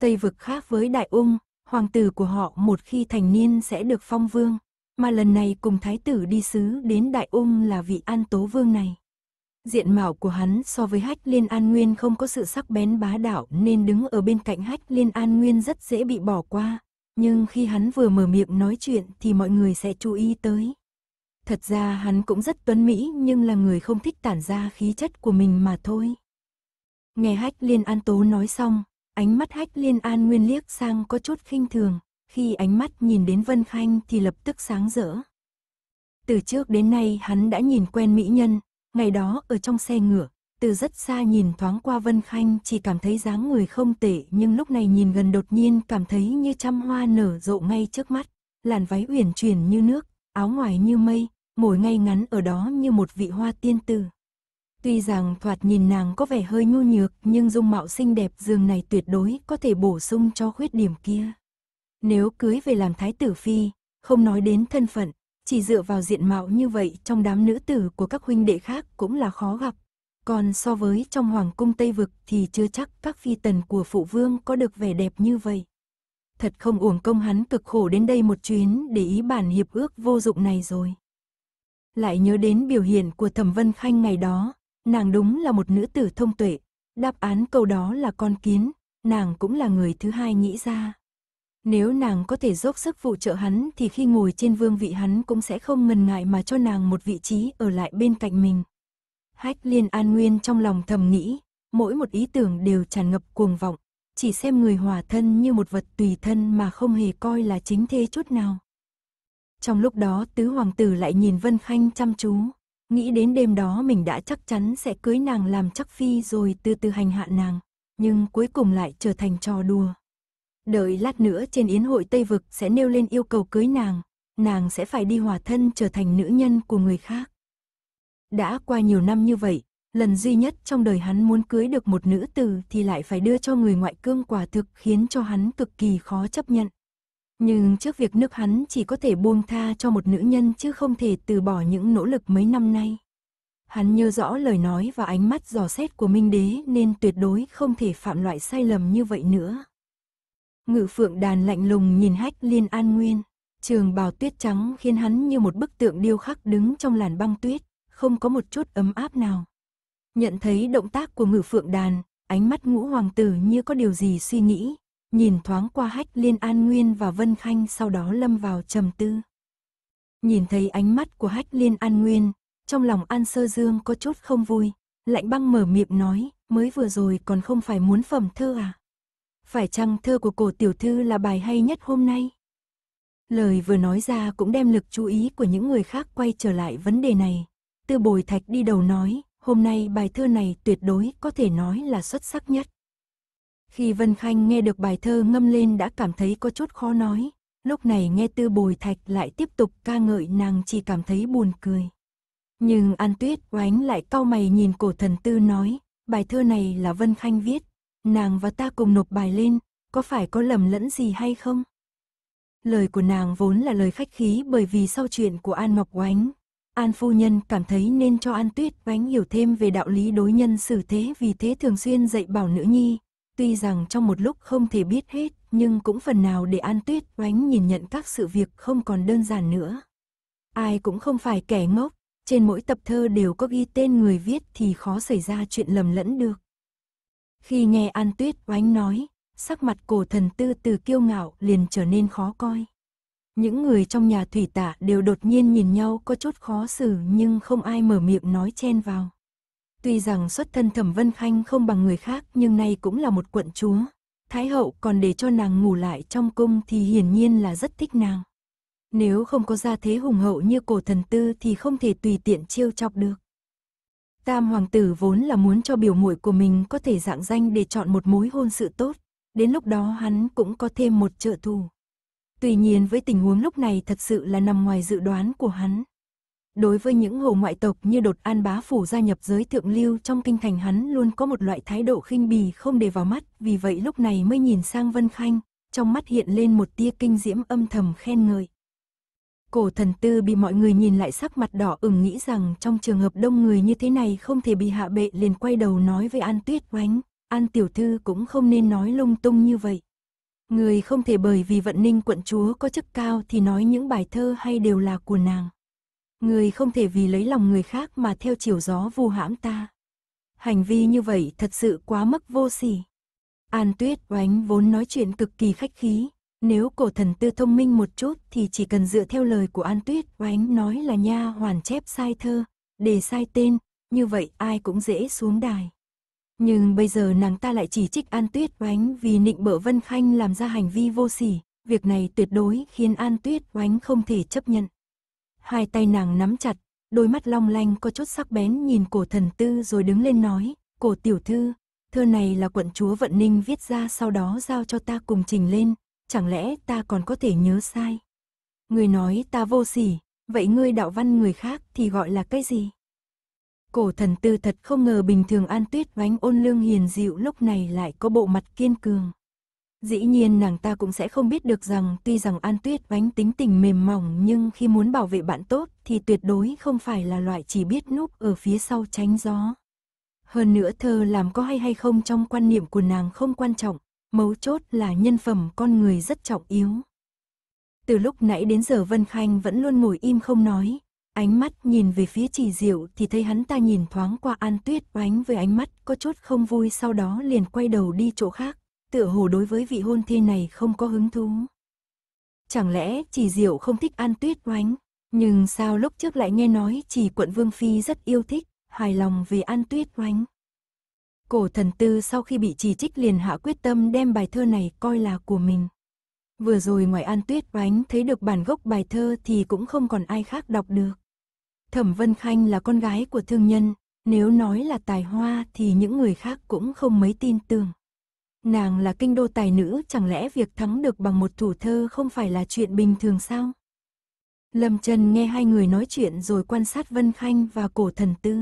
Tây vực khác với Đại Ung, hoàng tử của họ một khi thành niên sẽ được phong vương, mà lần này cùng thái tử đi sứ đến Đại Ung là vị An Tố Vương này. Diện mạo của hắn so với Hách Liên An Nguyên không có sự sắc bén bá đạo nên đứng ở bên cạnh Hách Liên An Nguyên rất dễ bị bỏ qua, nhưng khi hắn vừa mở miệng nói chuyện thì mọi người sẽ chú ý tới. Thật ra hắn cũng rất tuấn mỹ nhưng là người không thích tản ra khí chất của mình mà thôi. Nghe Hách Liên An Tố nói xong, Ánh mắt hách liên an nguyên liếc sang có chút khinh thường, khi ánh mắt nhìn đến Vân Khanh thì lập tức sáng rỡ. Từ trước đến nay hắn đã nhìn quen mỹ nhân, ngày đó ở trong xe ngựa, từ rất xa nhìn thoáng qua Vân Khanh chỉ cảm thấy dáng người không tệ nhưng lúc này nhìn gần đột nhiên cảm thấy như trăm hoa nở rộ ngay trước mắt, làn váy uyển chuyển như nước, áo ngoài như mây, mồi ngay ngắn ở đó như một vị hoa tiên tử. Tuy rằng thoạt nhìn nàng có vẻ hơi nhu nhược nhưng dung mạo xinh đẹp dường này tuyệt đối có thể bổ sung cho khuyết điểm kia. Nếu cưới về làm thái tử phi, không nói đến thân phận, chỉ dựa vào diện mạo như vậy trong đám nữ tử của các huynh đệ khác cũng là khó gặp. Còn so với trong hoàng cung Tây Vực thì chưa chắc các phi tần của phụ vương có được vẻ đẹp như vậy. Thật không uổng công hắn cực khổ đến đây một chuyến để ý bản hiệp ước vô dụng này rồi. Lại nhớ đến biểu hiện của Thẩm Vân Khanh ngày đó, Nàng đúng là một nữ tử thông tuệ, đáp án câu đó là con kiến, nàng cũng là người thứ hai nghĩ ra. Nếu nàng có thể dốc sức phụ trợ hắn thì khi ngồi trên vương vị hắn cũng sẽ không ngần ngại mà cho nàng một vị trí ở lại bên cạnh mình. Hách liên an nguyên trong lòng thầm nghĩ, mỗi một ý tưởng đều tràn ngập cuồng vọng, chỉ xem người hòa thân như một vật tùy thân mà không hề coi là chính thế chút nào. Trong lúc đó tứ hoàng tử lại nhìn Vân Khanh chăm chú. Nghĩ đến đêm đó mình đã chắc chắn sẽ cưới nàng làm chắc phi rồi từ từ hành hạ nàng, nhưng cuối cùng lại trở thành trò đùa. Đợi lát nữa trên yến hội Tây Vực sẽ nêu lên yêu cầu cưới nàng, nàng sẽ phải đi hòa thân trở thành nữ nhân của người khác. Đã qua nhiều năm như vậy, lần duy nhất trong đời hắn muốn cưới được một nữ tử thì lại phải đưa cho người ngoại cương quả thực khiến cho hắn cực kỳ khó chấp nhận. Nhưng trước việc nước hắn chỉ có thể buông tha cho một nữ nhân chứ không thể từ bỏ những nỗ lực mấy năm nay. Hắn nhớ rõ lời nói và ánh mắt dò xét của Minh Đế nên tuyệt đối không thể phạm loại sai lầm như vậy nữa. Ngự phượng đàn lạnh lùng nhìn hách liên an nguyên. Trường bào tuyết trắng khiến hắn như một bức tượng điêu khắc đứng trong làn băng tuyết, không có một chút ấm áp nào. Nhận thấy động tác của ngự phượng đàn, ánh mắt ngũ hoàng tử như có điều gì suy nghĩ, nhìn thoáng qua hách liên an nguyên và vân khanh sau đó lâm vào trầm tư. Nhìn thấy ánh mắt của hách liên an nguyên, trong lòng an sơ dương có chút không vui, lạnh băng mở miệng nói, mới vừa rồi còn không phải muốn phẩm thơ à? Phải chăng thơ của cổ tiểu thư là bài hay nhất hôm nay? Lời vừa nói ra cũng đem lực chú ý của những người khác quay trở lại vấn đề này. Tư bồi thạch đi đầu nói, hôm nay bài thơ này tuyệt đối có thể nói là xuất sắc nhất. Khi Vân Khanh nghe được bài thơ ngâm lên đã cảm thấy có chút khó nói, lúc này nghe Tư Bồi Thạch lại tiếp tục ca ngợi nàng chỉ cảm thấy buồn cười. Nhưng An Tuyết oánh lại cau mày nhìn cổ thần tư nói, bài thơ này là Vân Khanh viết, nàng và ta cùng nộp bài lên, có phải có lầm lẫn gì hay không? Lời của nàng vốn là lời khách khí bởi vì sau chuyện của An Ngọc Oánh, An phu nhân cảm thấy nên cho An Tuyết Oánh hiểu thêm về đạo lý đối nhân xử thế vì thế thường xuyên dạy bảo nữ nhi, Tuy rằng trong một lúc không thể biết hết, nhưng cũng phần nào để An Tuyết oánh nhìn nhận các sự việc không còn đơn giản nữa. Ai cũng không phải kẻ ngốc, trên mỗi tập thơ đều có ghi tên người viết thì khó xảy ra chuyện lầm lẫn được. Khi nghe An Tuyết oánh nói, sắc mặt cổ thần tư từ kiêu ngạo liền trở nên khó coi. Những người trong nhà thủy tạ đều đột nhiên nhìn nhau có chút khó xử nhưng không ai mở miệng nói chen vào. Tuy rằng xuất thân Thẩm Vân Khanh không bằng người khác nhưng nay cũng là một quận chúa. Thái hậu còn để cho nàng ngủ lại trong cung thì hiển nhiên là rất thích nàng. Nếu không có gia thế hùng hậu như cổ thần tư thì không thể tùy tiện chiêu chọc được. Tam hoàng tử vốn là muốn cho biểu muội của mình có thể dạng danh để chọn một mối hôn sự tốt, đến lúc đó hắn cũng có thêm một trợ thù. Tuy nhiên với tình huống lúc này thật sự là nằm ngoài dự đoán của hắn. Đối với những hồ ngoại tộc như đột an bá phủ gia nhập giới thượng lưu trong kinh thành hắn luôn có một loại thái độ khinh bì không để vào mắt, vì vậy lúc này mới nhìn sang Vân Khanh, trong mắt hiện lên một tia kinh diễm âm thầm khen ngợi. Cổ thần tư bị mọi người nhìn lại sắc mặt đỏ ửng nghĩ rằng trong trường hợp đông người như thế này không thể bị hạ bệ liền quay đầu nói với An Tuyết oánh, An Tiểu Thư cũng không nên nói lung tung như vậy. Người không thể bởi vì vận ninh quận chúa có chức cao thì nói những bài thơ hay đều là của nàng. Người không thể vì lấy lòng người khác mà theo chiều gió vu hãm ta. Hành vi như vậy thật sự quá mức vô sỉ. An Tuyết oánh vốn nói chuyện cực kỳ khách khí. Nếu cổ thần tư thông minh một chút thì chỉ cần dựa theo lời của An Tuyết oánh nói là nha hoàn chép sai thơ, để sai tên, như vậy ai cũng dễ xuống đài. Nhưng bây giờ nàng ta lại chỉ trích An Tuyết Oánh vì nịnh bỡ Vân Khanh làm ra hành vi vô sỉ, việc này tuyệt đối khiến An Tuyết Oánh không thể chấp nhận hai tay nàng nắm chặt, đôi mắt long lanh có chút sắc bén nhìn cổ thần tư rồi đứng lên nói, cổ tiểu thư, thơ này là quận chúa Vận Ninh viết ra sau đó giao cho ta cùng trình lên, chẳng lẽ ta còn có thể nhớ sai. Người nói ta vô sỉ, vậy ngươi đạo văn người khác thì gọi là cái gì? Cổ thần tư thật không ngờ bình thường an tuyết oánh ôn lương hiền dịu lúc này lại có bộ mặt kiên cường. Dĩ nhiên nàng ta cũng sẽ không biết được rằng tuy rằng An Tuyết Oánh tính tình mềm mỏng nhưng khi muốn bảo vệ bạn tốt thì tuyệt đối không phải là loại chỉ biết núp ở phía sau tránh gió. Hơn nữa thơ làm có hay hay không trong quan niệm của nàng không quan trọng, mấu chốt là nhân phẩm con người rất trọng yếu. Từ lúc nãy đến giờ Vân Khanh vẫn luôn ngồi im không nói, ánh mắt nhìn về phía chỉ diệu thì thấy hắn ta nhìn thoáng qua An Tuyết Oánh với ánh mắt có chút không vui sau đó liền quay đầu đi chỗ khác tựa hồ đối với vị hôn thê này không có hứng thú. Chẳng lẽ chỉ Diệu không thích ăn tuyết oánh, nhưng sao lúc trước lại nghe nói chỉ quận Vương Phi rất yêu thích, hài lòng vì ăn tuyết oánh. Cổ thần tư sau khi bị chỉ trích liền hạ quyết tâm đem bài thơ này coi là của mình. Vừa rồi ngoài An Tuyết Oánh thấy được bản gốc bài thơ thì cũng không còn ai khác đọc được. Thẩm Vân Khanh là con gái của thương nhân, nếu nói là tài hoa thì những người khác cũng không mấy tin tưởng. Nàng là kinh đô tài nữ, chẳng lẽ việc thắng được bằng một thủ thơ không phải là chuyện bình thường sao? Lâm Trần nghe hai người nói chuyện rồi quan sát Vân Khanh và cổ thần tư.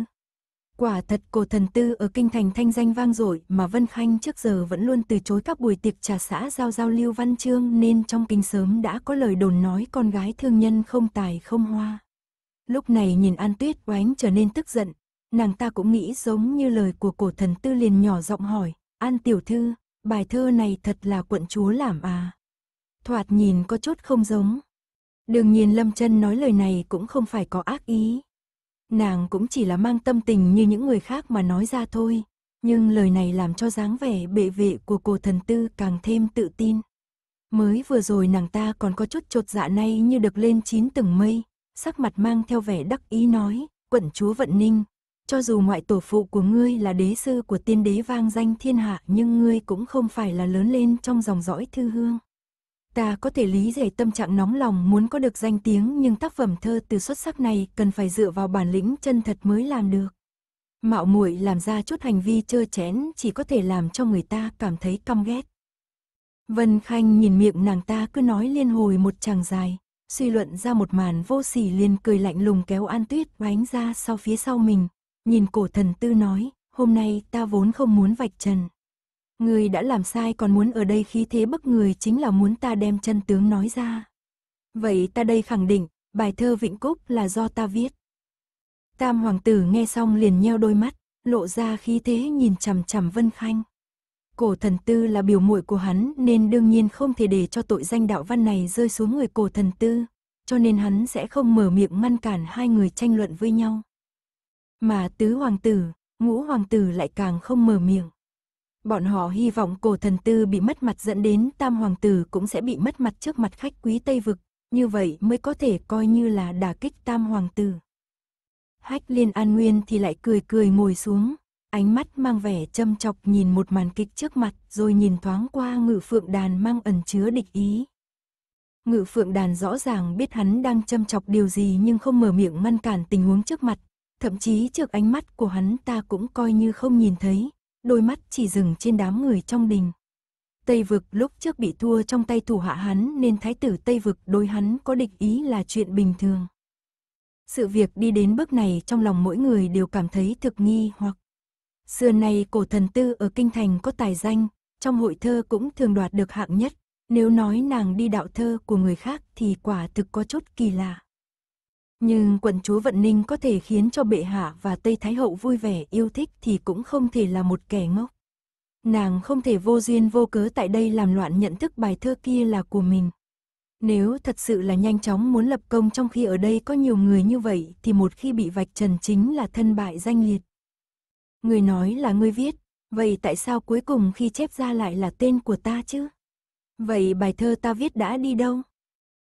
Quả thật cổ thần tư ở kinh thành thanh danh vang dội mà Vân Khanh trước giờ vẫn luôn từ chối các buổi tiệc trà xã giao giao lưu văn chương nên trong kinh sớm đã có lời đồn nói con gái thương nhân không tài không hoa. Lúc này nhìn An Tuyết oánh trở nên tức giận, nàng ta cũng nghĩ giống như lời của cổ thần tư liền nhỏ giọng hỏi, An tiểu thư, Bài thơ này thật là quận chúa làm à. Thoạt nhìn có chút không giống. Đương nhiên Lâm chân nói lời này cũng không phải có ác ý. Nàng cũng chỉ là mang tâm tình như những người khác mà nói ra thôi. Nhưng lời này làm cho dáng vẻ bệ vệ của cô thần tư càng thêm tự tin. Mới vừa rồi nàng ta còn có chút trột dạ nay như được lên chín tầng mây, sắc mặt mang theo vẻ đắc ý nói, quận chúa Vận Ninh, cho dù ngoại tổ phụ của ngươi là đế sư của tiên đế vang danh thiên hạ nhưng ngươi cũng không phải là lớn lên trong dòng dõi thư hương. Ta có thể lý giải tâm trạng nóng lòng muốn có được danh tiếng nhưng tác phẩm thơ từ xuất sắc này cần phải dựa vào bản lĩnh chân thật mới làm được. Mạo muội làm ra chút hành vi chơ chén chỉ có thể làm cho người ta cảm thấy căm ghét. Vân Khanh nhìn miệng nàng ta cứ nói liên hồi một chàng dài, suy luận ra một màn vô sỉ liền cười lạnh lùng kéo An Tuyết oánh ra sau phía sau mình, nhìn cổ thần tư nói, hôm nay ta vốn không muốn vạch trần. Người đã làm sai còn muốn ở đây khí thế bức người chính là muốn ta đem chân tướng nói ra. Vậy ta đây khẳng định, bài thơ Vịnh Cúc là do ta viết. Tam hoàng tử nghe xong liền nheo đôi mắt, lộ ra khí thế nhìn chằm chằm Vân Khanh. Cổ thần tư là biểu muội của hắn nên đương nhiên không thể để cho tội danh đạo văn này rơi xuống người cổ thần tư, cho nên hắn sẽ không mở miệng ngăn cản hai người tranh luận với nhau. Mà tứ hoàng tử, ngũ hoàng tử lại càng không mở miệng. Bọn họ hy vọng cổ thần tư bị mất mặt dẫn đến tam hoàng tử cũng sẽ bị mất mặt trước mặt khách quý Tây Vực, như vậy mới có thể coi như là đả kích tam hoàng tử. Hách liên an nguyên thì lại cười cười ngồi xuống, ánh mắt mang vẻ châm chọc nhìn một màn kịch trước mặt rồi nhìn thoáng qua ngự phượng đàn mang ẩn chứa địch ý. Ngự phượng đàn rõ ràng biết hắn đang châm chọc điều gì nhưng không mở miệng ngăn cản tình huống trước mặt, thậm chí trước ánh mắt của hắn ta cũng coi như không nhìn thấy, đôi mắt chỉ dừng trên đám người trong đình. Tây vực lúc trước bị thua trong tay thủ hạ hắn nên thái tử Tây vực đối hắn có địch ý là chuyện bình thường. Sự việc đi đến bước này trong lòng mỗi người đều cảm thấy thực nghi hoặc. Xưa nay cổ thần tư ở Kinh Thành có tài danh, trong hội thơ cũng thường đoạt được hạng nhất, nếu nói nàng đi đạo thơ của người khác thì quả thực có chút kỳ lạ. Nhưng quận chúa Vận Ninh có thể khiến cho bệ hạ và Tây Thái Hậu vui vẻ yêu thích thì cũng không thể là một kẻ ngốc. Nàng không thể vô duyên vô cớ tại đây làm loạn nhận thức bài thơ kia là của mình. Nếu thật sự là nhanh chóng muốn lập công trong khi ở đây có nhiều người như vậy thì một khi bị vạch trần chính là thân bại danh liệt. Người nói là người viết, vậy tại sao cuối cùng khi chép ra lại là tên của ta chứ? Vậy bài thơ ta viết đã đi đâu?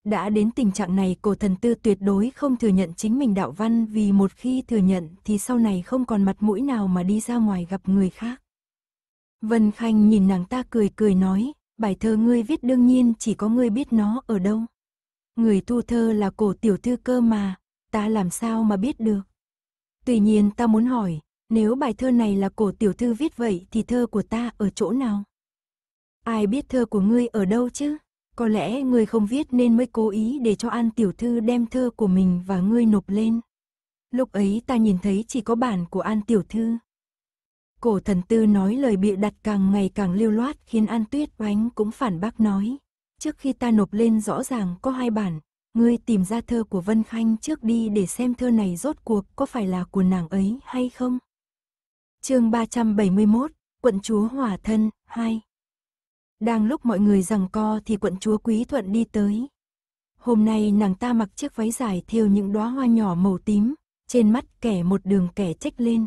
Đã đến tình trạng này cổ thần tư tuyệt đối không thừa nhận chính mình đạo văn vì một khi thừa nhận thì sau này không còn mặt mũi nào mà đi ra ngoài gặp người khác. Vân Khanh nhìn nàng ta cười cười nói, bài thơ ngươi viết đương nhiên chỉ có ngươi biết nó ở đâu. Người thu thơ là cổ tiểu thư cơ mà, ta làm sao mà biết được. Tuy nhiên ta muốn hỏi, nếu bài thơ này là cổ tiểu thư viết vậy thì thơ của ta ở chỗ nào? Ai biết thơ của ngươi ở đâu chứ? Có lẽ ngươi không viết nên mới cố ý để cho An Tiểu Thư đem thơ của mình và ngươi nộp lên. Lúc ấy ta nhìn thấy chỉ có bản của An Tiểu Thư. Cổ thần tư nói lời bịa đặt càng ngày càng lưu loát khiến An Tuyết oánh cũng phản bác nói. Trước khi ta nộp lên rõ ràng có hai bản, ngươi tìm ra thơ của Vân Khanh trước đi để xem thơ này rốt cuộc có phải là của nàng ấy hay không. chương 371, Quận Chúa hòa Thân, 2 đang lúc mọi người rằng co thì quận chúa Quý Thuận đi tới. Hôm nay nàng ta mặc chiếc váy dài thêu những đóa hoa nhỏ màu tím, trên mắt kẻ một đường kẻ trách lên.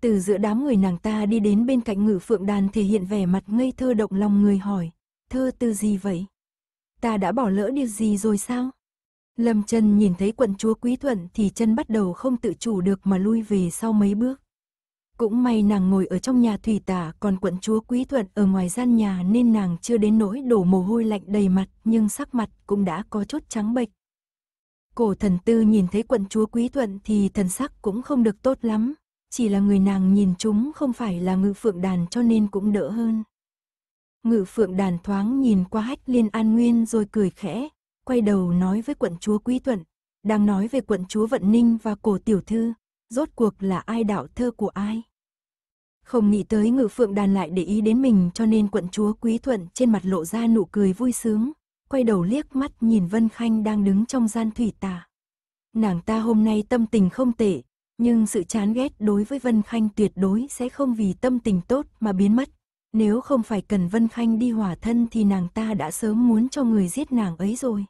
Từ giữa đám người nàng ta đi đến bên cạnh ngự phượng đàn thể hiện vẻ mặt ngây thơ động lòng người hỏi, thơ tư gì vậy? Ta đã bỏ lỡ điều gì rồi sao? Lâm chân nhìn thấy quận chúa Quý Thuận thì chân bắt đầu không tự chủ được mà lui về sau mấy bước. Cũng may nàng ngồi ở trong nhà thủy tả còn quận chúa quý thuận ở ngoài gian nhà nên nàng chưa đến nỗi đổ mồ hôi lạnh đầy mặt nhưng sắc mặt cũng đã có chút trắng bệch. Cổ thần tư nhìn thấy quận chúa quý thuận thì thần sắc cũng không được tốt lắm, chỉ là người nàng nhìn chúng không phải là ngự phượng đàn cho nên cũng đỡ hơn. Ngự phượng đàn thoáng nhìn qua hách liên an nguyên rồi cười khẽ, quay đầu nói với quận chúa quý thuận, đang nói về quận chúa Vận Ninh và cổ tiểu thư, rốt cuộc là ai đạo thơ của ai. Không nghĩ tới ngự phượng đàn lại để ý đến mình cho nên quận chúa quý thuận trên mặt lộ ra nụ cười vui sướng, quay đầu liếc mắt nhìn Vân Khanh đang đứng trong gian thủy tà. Nàng ta hôm nay tâm tình không tệ, nhưng sự chán ghét đối với Vân Khanh tuyệt đối sẽ không vì tâm tình tốt mà biến mất. Nếu không phải cần Vân Khanh đi hỏa thân thì nàng ta đã sớm muốn cho người giết nàng ấy rồi.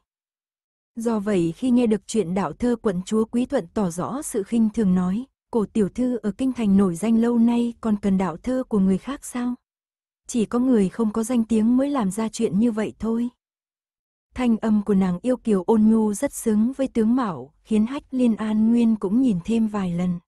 Do vậy khi nghe được chuyện đạo thơ quận chúa Quý Thuận tỏ rõ sự khinh thường nói, cổ tiểu thư ở kinh thành nổi danh lâu nay còn cần đạo thơ của người khác sao? Chỉ có người không có danh tiếng mới làm ra chuyện như vậy thôi. Thanh âm của nàng yêu kiều ôn nhu rất xứng với tướng Mạo, khiến hách liên an nguyên cũng nhìn thêm vài lần.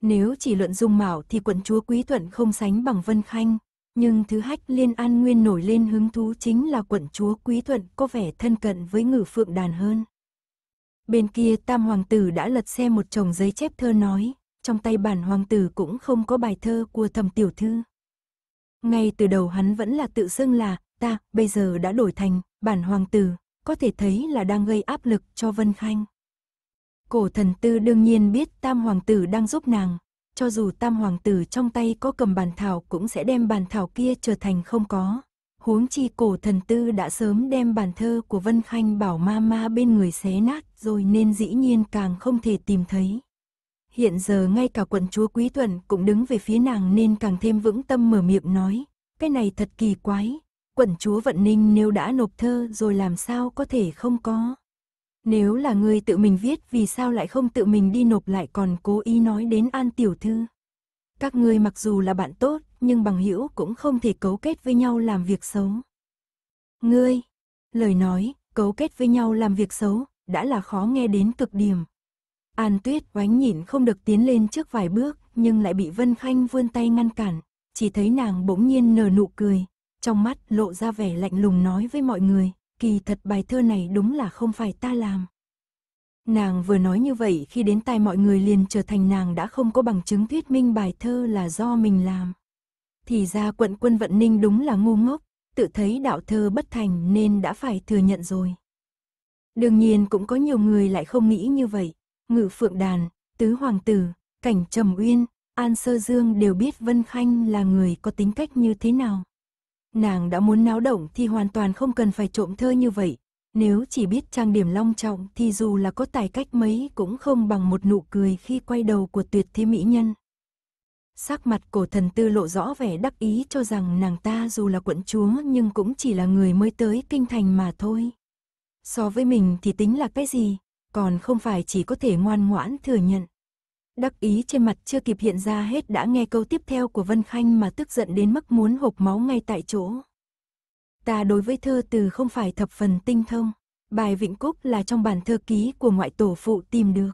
Nếu chỉ luận dung Mạo thì quận chúa Quý Thuận không sánh bằng Vân Khanh, nhưng thứ hách liên an nguyên nổi lên hứng thú chính là quận chúa Quý Thuận có vẻ thân cận với ngử phượng đàn hơn. Bên kia tam hoàng tử đã lật xem một chồng giấy chép thơ nói, trong tay bản hoàng tử cũng không có bài thơ của thầm tiểu thư. Ngay từ đầu hắn vẫn là tự xưng là, ta, bây giờ đã đổi thành, bản hoàng tử, có thể thấy là đang gây áp lực cho Vân Khanh. Cổ thần tư đương nhiên biết tam hoàng tử đang giúp nàng, cho dù tam hoàng tử trong tay có cầm bàn thảo cũng sẽ đem bàn thảo kia trở thành không có. Huống chi cổ thần tư đã sớm đem bàn thơ của Vân Khanh bảo ma ma bên người xé nát rồi nên dĩ nhiên càng không thể tìm thấy hiện giờ ngay cả quận chúa Quý Tuần cũng đứng về phía nàng nên càng thêm vững tâm mở miệng nói, cái này thật kỳ quái, quận chúa Vận Ninh nếu đã nộp thơ rồi làm sao có thể không có. Nếu là người tự mình viết vì sao lại không tự mình đi nộp lại còn cố ý nói đến An Tiểu Thư. Các ngươi mặc dù là bạn tốt nhưng bằng hữu cũng không thể cấu kết với nhau làm việc xấu. Ngươi, lời nói, cấu kết với nhau làm việc xấu, đã là khó nghe đến cực điểm, An Tuyết oánh nhìn không được tiến lên trước vài bước, nhưng lại bị Vân Khanh vươn tay ngăn cản, chỉ thấy nàng bỗng nhiên nở nụ cười, trong mắt lộ ra vẻ lạnh lùng nói với mọi người, kỳ thật bài thơ này đúng là không phải ta làm. Nàng vừa nói như vậy khi đến tai mọi người liền trở thành nàng đã không có bằng chứng thuyết minh bài thơ là do mình làm. Thì ra quận quân vận ninh đúng là ngu ngốc, tự thấy đạo thơ bất thành nên đã phải thừa nhận rồi. Đương nhiên cũng có nhiều người lại không nghĩ như vậy. Ngự Phượng Đàn, Tứ Hoàng Tử, Cảnh Trầm Uyên, An Sơ Dương đều biết Vân Khanh là người có tính cách như thế nào. Nàng đã muốn náo động thì hoàn toàn không cần phải trộm thơ như vậy. Nếu chỉ biết trang điểm long trọng thì dù là có tài cách mấy cũng không bằng một nụ cười khi quay đầu của tuyệt thế mỹ nhân. Sắc mặt cổ thần tư lộ rõ vẻ đắc ý cho rằng nàng ta dù là quận chúa nhưng cũng chỉ là người mới tới kinh thành mà thôi. So với mình thì tính là cái gì, còn không phải chỉ có thể ngoan ngoãn thừa nhận. Đắc ý trên mặt chưa kịp hiện ra hết đã nghe câu tiếp theo của Vân Khanh mà tức giận đến mức muốn hộp máu ngay tại chỗ. Ta đối với thơ từ không phải thập phần tinh thông, bài Vịnh Cúc là trong bản thơ ký của ngoại tổ phụ tìm được.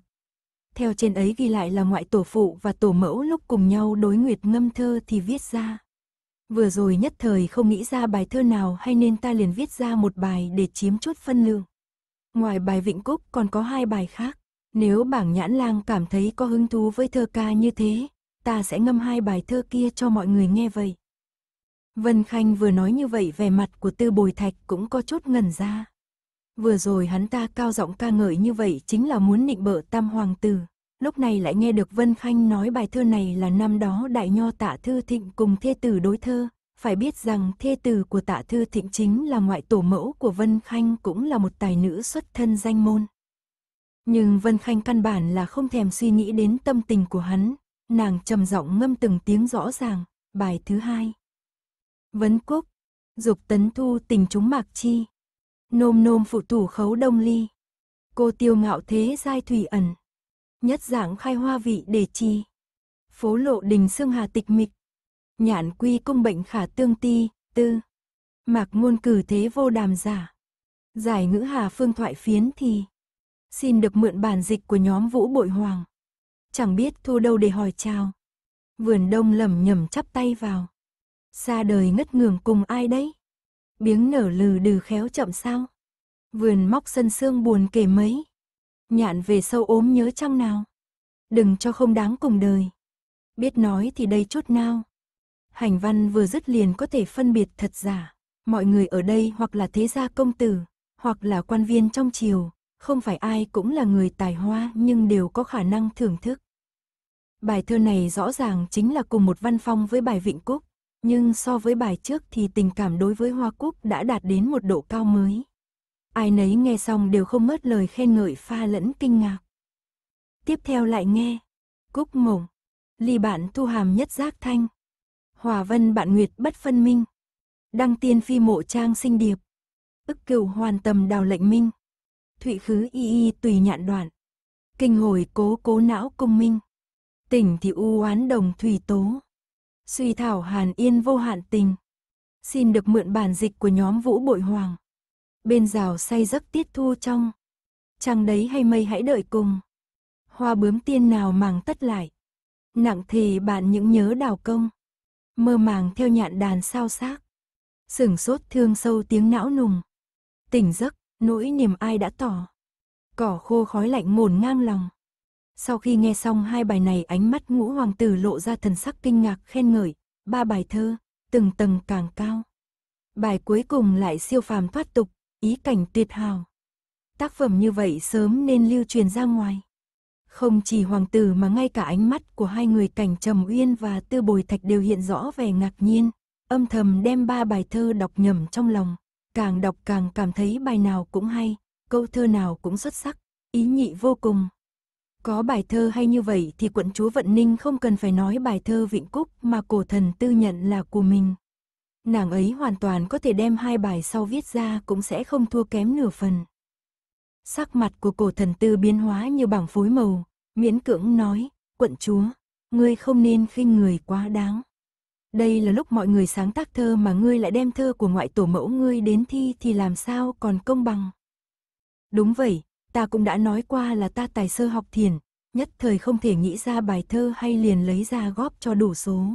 Theo trên ấy ghi lại là ngoại tổ phụ và tổ mẫu lúc cùng nhau đối nguyệt ngâm thơ thì viết ra. Vừa rồi nhất thời không nghĩ ra bài thơ nào hay nên ta liền viết ra một bài để chiếm chút phân lượng. Ngoài bài Vịnh Cúc còn có hai bài khác. Nếu bảng nhãn lang cảm thấy có hứng thú với thơ ca như thế, ta sẽ ngâm hai bài thơ kia cho mọi người nghe vậy. Vân Khanh vừa nói như vậy vẻ mặt của Tư Bồi Thạch cũng có chút ngần ra. Vừa rồi hắn ta cao giọng ca ngợi như vậy chính là muốn nịnh bợ tam hoàng tử. Lúc này lại nghe được Vân Khanh nói bài thơ này là năm đó đại nho tạ thư thịnh cùng thê tử đối thơ, phải biết rằng thê tử của tạ thư thịnh chính là ngoại tổ mẫu của Vân Khanh cũng là một tài nữ xuất thân danh môn. Nhưng Vân Khanh căn bản là không thèm suy nghĩ đến tâm tình của hắn, nàng trầm giọng ngâm từng tiếng rõ ràng, bài thứ hai. Vấn Quốc, Dục Tấn Thu tình chúng mạc chi, nôm nôm phụ thủ khấu đông ly, cô tiêu ngạo thế giai thủy ẩn, nhất dạng khai hoa vị để chi, phố lộ đình xương hà tịch mịch, nhạn quy cung bệnh khả tương ti, tư. Mạc ngôn cử thế vô đàm giả. Giải ngữ hà phương thoại phiến thì. Xin được mượn bản dịch của nhóm vũ bội hoàng. Chẳng biết thu đâu để hỏi chào. Vườn đông lầm nhầm chắp tay vào. Xa đời ngất ngường cùng ai đấy? Biếng nở lừ đừ khéo chậm sao? Vườn móc sân sương buồn kể mấy. Nhạn về sâu ốm nhớ trong nào. Đừng cho không đáng cùng đời. Biết nói thì đây chút nào hành văn vừa dứt liền có thể phân biệt thật giả. Mọi người ở đây hoặc là thế gia công tử, hoặc là quan viên trong triều, không phải ai cũng là người tài hoa nhưng đều có khả năng thưởng thức. Bài thơ này rõ ràng chính là cùng một văn phong với bài Vịnh Cúc, nhưng so với bài trước thì tình cảm đối với Hoa Cúc đã đạt đến một độ cao mới. Ai nấy nghe xong đều không mất lời khen ngợi pha lẫn kinh ngạc. Tiếp theo lại nghe, Cúc Mộng, ly bạn thu hàm nhất giác thanh, Hòa vân bạn nguyệt bất phân minh. Đăng tiên phi mộ trang sinh điệp. Ức cửu hoàn tầm đào lệnh minh. Thụy khứ y y tùy nhạn đoạn. Kinh hồi cố cố não công minh. Tỉnh thì u oán đồng thủy tố. Suy thảo hàn yên vô hạn tình. Xin được mượn bản dịch của nhóm vũ bội hoàng. Bên rào say giấc tiết thu trong. Trăng đấy hay mây hãy đợi cùng. Hoa bướm tiên nào màng tất lại. Nặng thì bạn những nhớ đào công mơ màng theo nhạn đàn sao xác. Sửng sốt thương sâu tiếng não nùng. Tỉnh giấc, nỗi niềm ai đã tỏ. Cỏ khô khói lạnh mồn ngang lòng. Sau khi nghe xong hai bài này ánh mắt ngũ hoàng tử lộ ra thần sắc kinh ngạc khen ngợi, ba bài thơ, từng tầng càng cao. Bài cuối cùng lại siêu phàm thoát tục, ý cảnh tuyệt hào. Tác phẩm như vậy sớm nên lưu truyền ra ngoài. Không chỉ hoàng tử mà ngay cả ánh mắt của hai người cảnh trầm uyên và tư bồi thạch đều hiện rõ vẻ ngạc nhiên, âm thầm đem ba bài thơ đọc nhầm trong lòng, càng đọc càng cảm thấy bài nào cũng hay, câu thơ nào cũng xuất sắc, ý nhị vô cùng. Có bài thơ hay như vậy thì quận chúa Vận Ninh không cần phải nói bài thơ Vịnh Cúc mà cổ thần tư nhận là của mình. Nàng ấy hoàn toàn có thể đem hai bài sau viết ra cũng sẽ không thua kém nửa phần. Sắc mặt của cổ thần tư biến hóa như bảng phối màu, miễn cưỡng nói, quận chúa, ngươi không nên khinh người quá đáng. Đây là lúc mọi người sáng tác thơ mà ngươi lại đem thơ của ngoại tổ mẫu ngươi đến thi thì làm sao còn công bằng. Đúng vậy, ta cũng đã nói qua là ta tài sơ học thiền, nhất thời không thể nghĩ ra bài thơ hay liền lấy ra góp cho đủ số.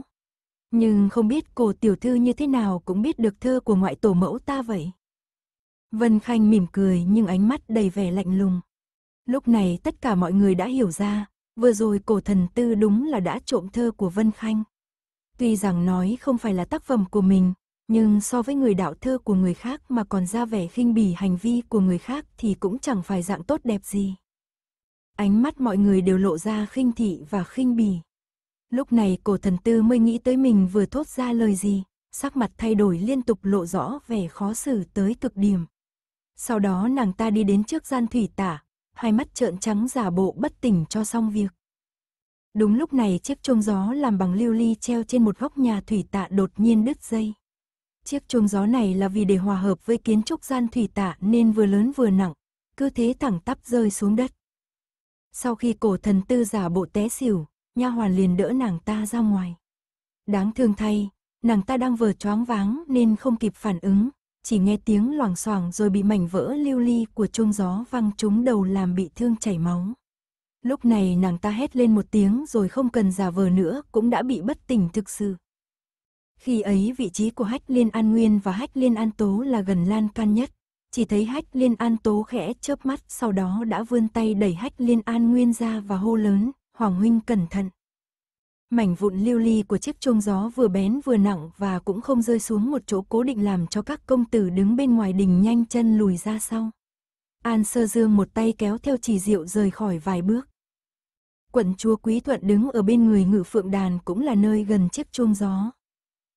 Nhưng không biết cổ tiểu thư như thế nào cũng biết được thơ của ngoại tổ mẫu ta vậy. Vân Khanh mỉm cười nhưng ánh mắt đầy vẻ lạnh lùng. Lúc này tất cả mọi người đã hiểu ra, vừa rồi cổ thần tư đúng là đã trộm thơ của Vân Khanh. Tuy rằng nói không phải là tác phẩm của mình, nhưng so với người đạo thơ của người khác mà còn ra vẻ khinh bỉ hành vi của người khác thì cũng chẳng phải dạng tốt đẹp gì. Ánh mắt mọi người đều lộ ra khinh thị và khinh bỉ. Lúc này cổ thần tư mới nghĩ tới mình vừa thốt ra lời gì, sắc mặt thay đổi liên tục lộ rõ vẻ khó xử tới cực điểm. Sau đó nàng ta đi đến trước gian thủy tả, hai mắt trợn trắng giả bộ bất tỉnh cho xong việc. Đúng lúc này chiếc chuông gió làm bằng lưu ly treo trên một góc nhà thủy tạ đột nhiên đứt dây. Chiếc chuông gió này là vì để hòa hợp với kiến trúc gian thủy tạ nên vừa lớn vừa nặng, cứ thế thẳng tắp rơi xuống đất. Sau khi cổ thần tư giả bộ té xỉu, nha hoàn liền đỡ nàng ta ra ngoài. Đáng thương thay, nàng ta đang vừa choáng váng nên không kịp phản ứng, chỉ nghe tiếng loảng xoảng rồi bị mảnh vỡ lưu ly của chuông gió văng trúng đầu làm bị thương chảy máu. Lúc này nàng ta hét lên một tiếng rồi không cần giả vờ nữa cũng đã bị bất tỉnh thực sự. Khi ấy vị trí của hách liên an nguyên và hách liên an tố là gần lan can nhất. Chỉ thấy hách liên an tố khẽ chớp mắt sau đó đã vươn tay đẩy hách liên an nguyên ra và hô lớn, Hoàng huynh cẩn thận. Mảnh vụn lưu ly của chiếc chuông gió vừa bén vừa nặng và cũng không rơi xuống một chỗ cố định làm cho các công tử đứng bên ngoài đình nhanh chân lùi ra sau. An sơ dương một tay kéo theo chỉ diệu rời khỏi vài bước. Quận chúa Quý Thuận đứng ở bên người ngự phượng đàn cũng là nơi gần chiếc chuông gió.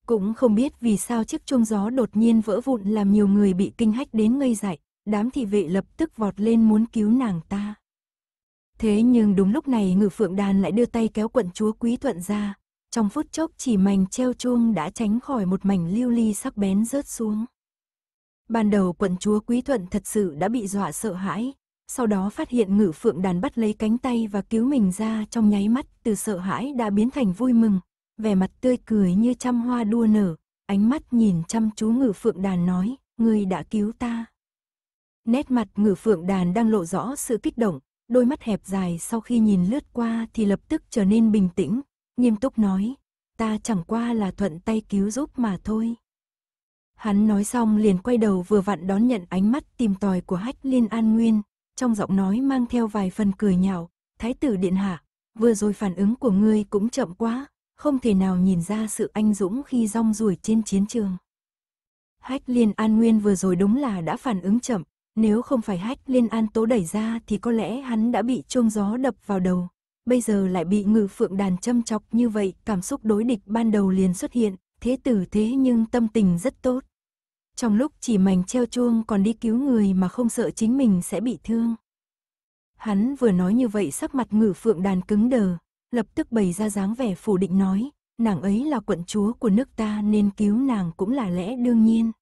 Cũng không biết vì sao chiếc chuông gió đột nhiên vỡ vụn làm nhiều người bị kinh hách đến ngây dại, đám thị vệ lập tức vọt lên muốn cứu nàng ta. Thế nhưng đúng lúc này ngự phượng đàn lại đưa tay kéo quận chúa quý thuận ra. Trong phút chốc chỉ mảnh treo chuông đã tránh khỏi một mảnh lưu ly sắc bén rớt xuống. Ban đầu quận chúa quý thuận thật sự đã bị dọa sợ hãi. Sau đó phát hiện ngự phượng đàn bắt lấy cánh tay và cứu mình ra trong nháy mắt từ sợ hãi đã biến thành vui mừng. Vẻ mặt tươi cười như trăm hoa đua nở, ánh mắt nhìn chăm chú ngự phượng đàn nói, người đã cứu ta. Nét mặt ngự phượng đàn đang lộ rõ sự kích động, đôi mắt hẹp dài sau khi nhìn lướt qua thì lập tức trở nên bình tĩnh, nghiêm túc nói, ta chẳng qua là thuận tay cứu giúp mà thôi. Hắn nói xong liền quay đầu vừa vặn đón nhận ánh mắt tìm tòi của hách liên an nguyên, trong giọng nói mang theo vài phần cười nhạo, thái tử điện hạ, vừa rồi phản ứng của ngươi cũng chậm quá, không thể nào nhìn ra sự anh dũng khi rong ruổi trên chiến trường. Hách liên an nguyên vừa rồi đúng là đã phản ứng chậm, nếu không phải hách liên an tố đẩy ra thì có lẽ hắn đã bị chuông gió đập vào đầu. Bây giờ lại bị ngự phượng đàn châm chọc như vậy, cảm xúc đối địch ban đầu liền xuất hiện, thế tử thế nhưng tâm tình rất tốt. Trong lúc chỉ mảnh treo chuông còn đi cứu người mà không sợ chính mình sẽ bị thương. Hắn vừa nói như vậy sắc mặt ngự phượng đàn cứng đờ, lập tức bày ra dáng vẻ phủ định nói, nàng ấy là quận chúa của nước ta nên cứu nàng cũng là lẽ đương nhiên.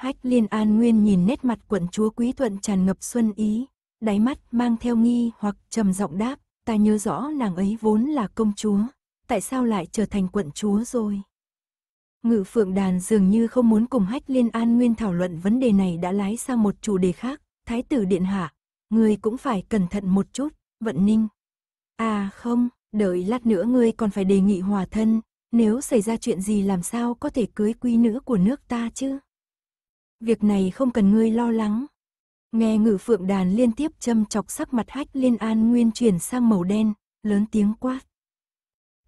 Hách liên an nguyên nhìn nét mặt quận chúa quý thuận tràn ngập xuân ý, đáy mắt mang theo nghi hoặc trầm giọng đáp, ta nhớ rõ nàng ấy vốn là công chúa, tại sao lại trở thành quận chúa rồi? Ngự phượng đàn dường như không muốn cùng hách liên an nguyên thảo luận vấn đề này đã lái sang một chủ đề khác, thái tử điện hạ, người cũng phải cẩn thận một chút, vận ninh. À không, đợi lát nữa ngươi còn phải đề nghị hòa thân, nếu xảy ra chuyện gì làm sao có thể cưới quý nữ của nước ta chứ? Việc này không cần ngươi lo lắng. Nghe ngự phượng đàn liên tiếp châm chọc sắc mặt hách liên an nguyên chuyển sang màu đen, lớn tiếng quát.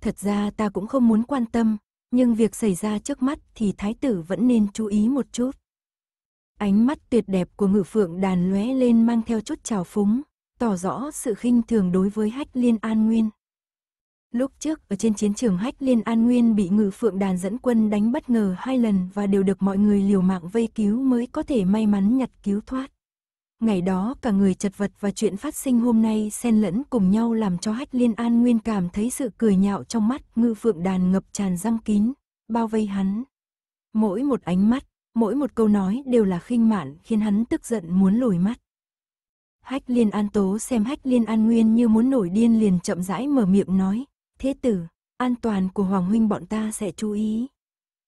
Thật ra ta cũng không muốn quan tâm, nhưng việc xảy ra trước mắt thì thái tử vẫn nên chú ý một chút. Ánh mắt tuyệt đẹp của ngự phượng đàn lóe lên mang theo chút trào phúng, tỏ rõ sự khinh thường đối với hách liên an nguyên. Lúc trước ở trên chiến trường Hách Liên An Nguyên bị ngự phượng đàn dẫn quân đánh bất ngờ hai lần và đều được mọi người liều mạng vây cứu mới có thể may mắn nhặt cứu thoát. Ngày đó cả người chật vật và chuyện phát sinh hôm nay xen lẫn cùng nhau làm cho Hách Liên An Nguyên cảm thấy sự cười nhạo trong mắt ngư phượng đàn ngập tràn răng kín, bao vây hắn. Mỗi một ánh mắt, mỗi một câu nói đều là khinh mạn khiến hắn tức giận muốn lồi mắt. Hách Liên An Tố xem Hách Liên An Nguyên như muốn nổi điên liền chậm rãi mở miệng nói, Thế tử, an toàn của Hoàng Huynh bọn ta sẽ chú ý.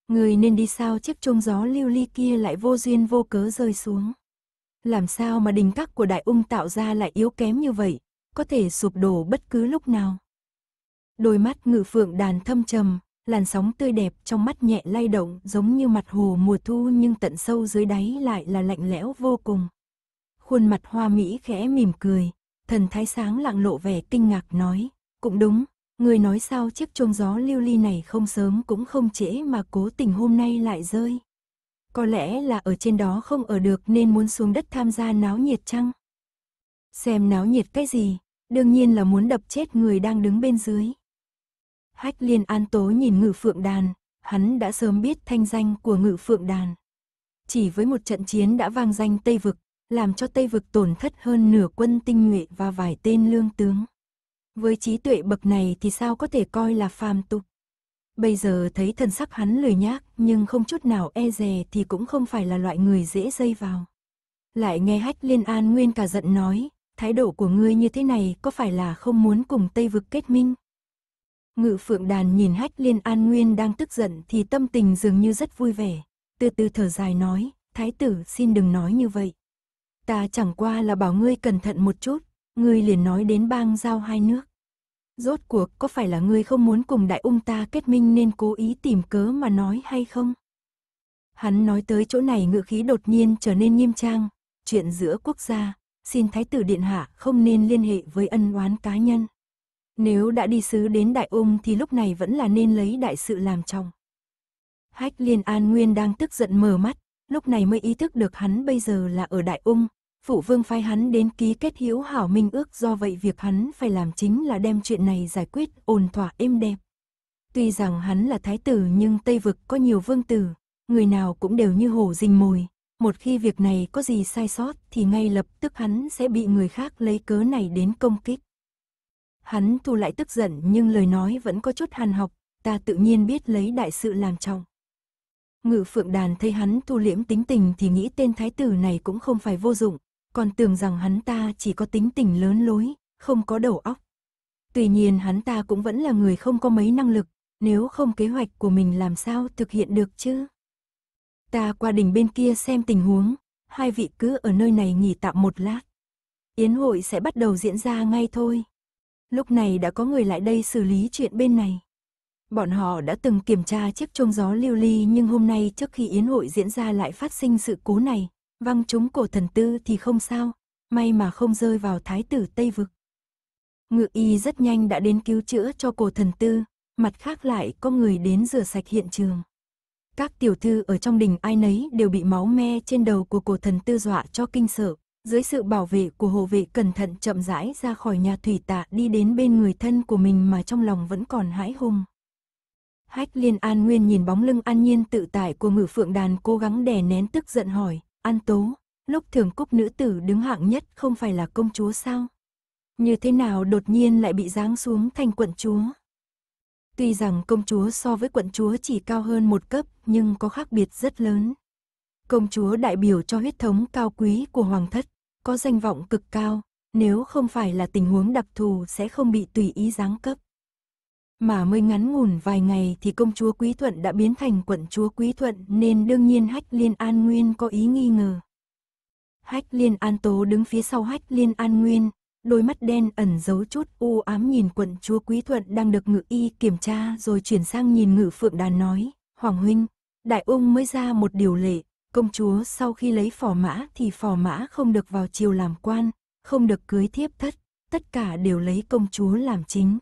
Người nên đi sao chiếc chuông gió lưu ly kia lại vô duyên vô cớ rơi xuống. Làm sao mà đình các của đại ung tạo ra lại yếu kém như vậy, có thể sụp đổ bất cứ lúc nào. Đôi mắt ngự phượng đàn thâm trầm, làn sóng tươi đẹp trong mắt nhẹ lay động giống như mặt hồ mùa thu nhưng tận sâu dưới đáy lại là lạnh lẽo vô cùng. Khuôn mặt hoa mỹ khẽ mỉm cười, thần thái sáng lặng lộ vẻ kinh ngạc nói, cũng đúng, Người nói sao chiếc chuông gió lưu ly này không sớm cũng không trễ mà cố tình hôm nay lại rơi. Có lẽ là ở trên đó không ở được nên muốn xuống đất tham gia náo nhiệt chăng? Xem náo nhiệt cái gì, đương nhiên là muốn đập chết người đang đứng bên dưới. Hách liên an tố nhìn ngự phượng đàn, hắn đã sớm biết thanh danh của ngự phượng đàn. Chỉ với một trận chiến đã vang danh Tây Vực, làm cho Tây Vực tổn thất hơn nửa quân tinh nhuệ và vài tên lương tướng. Với trí tuệ bậc này thì sao có thể coi là phàm tục. Bây giờ thấy thần sắc hắn lười nhác nhưng không chút nào e dè thì cũng không phải là loại người dễ dây vào. Lại nghe hách liên an nguyên cả giận nói, thái độ của ngươi như thế này có phải là không muốn cùng Tây vực kết minh? Ngự phượng đàn nhìn hách liên an nguyên đang tức giận thì tâm tình dường như rất vui vẻ. Từ từ thở dài nói, thái tử xin đừng nói như vậy. Ta chẳng qua là bảo ngươi cẩn thận một chút, ngươi liền nói đến bang giao hai nước. Rốt cuộc có phải là ngươi không muốn cùng đại ung ta kết minh nên cố ý tìm cớ mà nói hay không? Hắn nói tới chỗ này ngự khí đột nhiên trở nên nghiêm trang, chuyện giữa quốc gia, xin Thái tử Điện Hạ không nên liên hệ với ân oán cá nhân. Nếu đã đi sứ đến Đại Ung thì lúc này vẫn là nên lấy đại sự làm trọng. Hách Liên An Nguyên đang tức giận mở mắt, lúc này mới ý thức được hắn bây giờ là ở Đại Ung, phụ vương phái hắn đến ký kết hiếu hảo minh ước do vậy việc hắn phải làm chính là đem chuyện này giải quyết ổn thỏa êm đẹp. Tuy rằng hắn là thái tử nhưng Tây Vực có nhiều vương tử, người nào cũng đều như hổ rình mồi. Một khi việc này có gì sai sót thì ngay lập tức hắn sẽ bị người khác lấy cớ này đến công kích. Hắn thu lại tức giận nhưng lời nói vẫn có chút hàn học, ta tự nhiên biết lấy đại sự làm trọng. Ngự phượng đàn thấy hắn thu liễm tính tình thì nghĩ tên thái tử này cũng không phải vô dụng, còn tưởng rằng hắn ta chỉ có tính tình lớn lối, không có đầu óc. Tuy nhiên hắn ta cũng vẫn là người không có mấy năng lực, nếu không kế hoạch của mình làm sao thực hiện được chứ. Ta qua đỉnh bên kia xem tình huống, hai vị cứ ở nơi này nghỉ tạm một lát. Yến hội sẽ bắt đầu diễn ra ngay thôi. Lúc này đã có người lại đây xử lý chuyện bên này. Bọn họ đã từng kiểm tra chiếc chuông gió lưu ly nhưng hôm nay trước khi Yến hội diễn ra lại phát sinh sự cố này, văng trúng cổ thần tư thì không sao, may mà không rơi vào thái tử Tây Vực. Ngự y rất nhanh đã đến cứu chữa cho cổ thần tư, mặt khác lại có người đến rửa sạch hiện trường. Các tiểu thư ở trong đình ai nấy đều bị máu me trên đầu của cổ thần tư dọa cho kinh sợ, dưới sự bảo vệ của hộ vệ cẩn thận chậm rãi ra khỏi nhà thủy tạ đi đến bên người thân của mình mà trong lòng vẫn còn hãi hùng. Hách liên an nguyên nhìn bóng lưng an nhiên tự tại của ngự phượng đàn cố gắng đè nén tức giận hỏi, An Tố, lúc thường cúc nữ tử đứng hạng nhất không phải là công chúa sao? Như thế nào đột nhiên lại bị giáng xuống thành quận chúa? Tuy rằng công chúa so với quận chúa chỉ cao hơn một cấp nhưng có khác biệt rất lớn. Công chúa đại biểu cho huyết thống cao quý của hoàng thất, có danh vọng cực cao, nếu không phải là tình huống đặc thù sẽ không bị tùy ý giáng cấp. Mà mới ngắn ngủn vài ngày thì công chúa Quý Thuận đã biến thành quận chúa Quý Thuận nên đương nhiên Hách Liên An Nguyên có ý nghi ngờ. Hách Liên An Tố đứng phía sau Hách Liên An Nguyên, đôi mắt đen ẩn giấu chút u ám nhìn quận chúa Quý Thuận đang được ngự y kiểm tra rồi chuyển sang nhìn ngự phượng đàn nói, Hoàng Huynh, Đại Ung mới ra một điều lệ, công chúa sau khi lấy phò mã thì phò mã không được vào triều làm quan, không được cưới thiếp thất, tất cả đều lấy công chúa làm chính.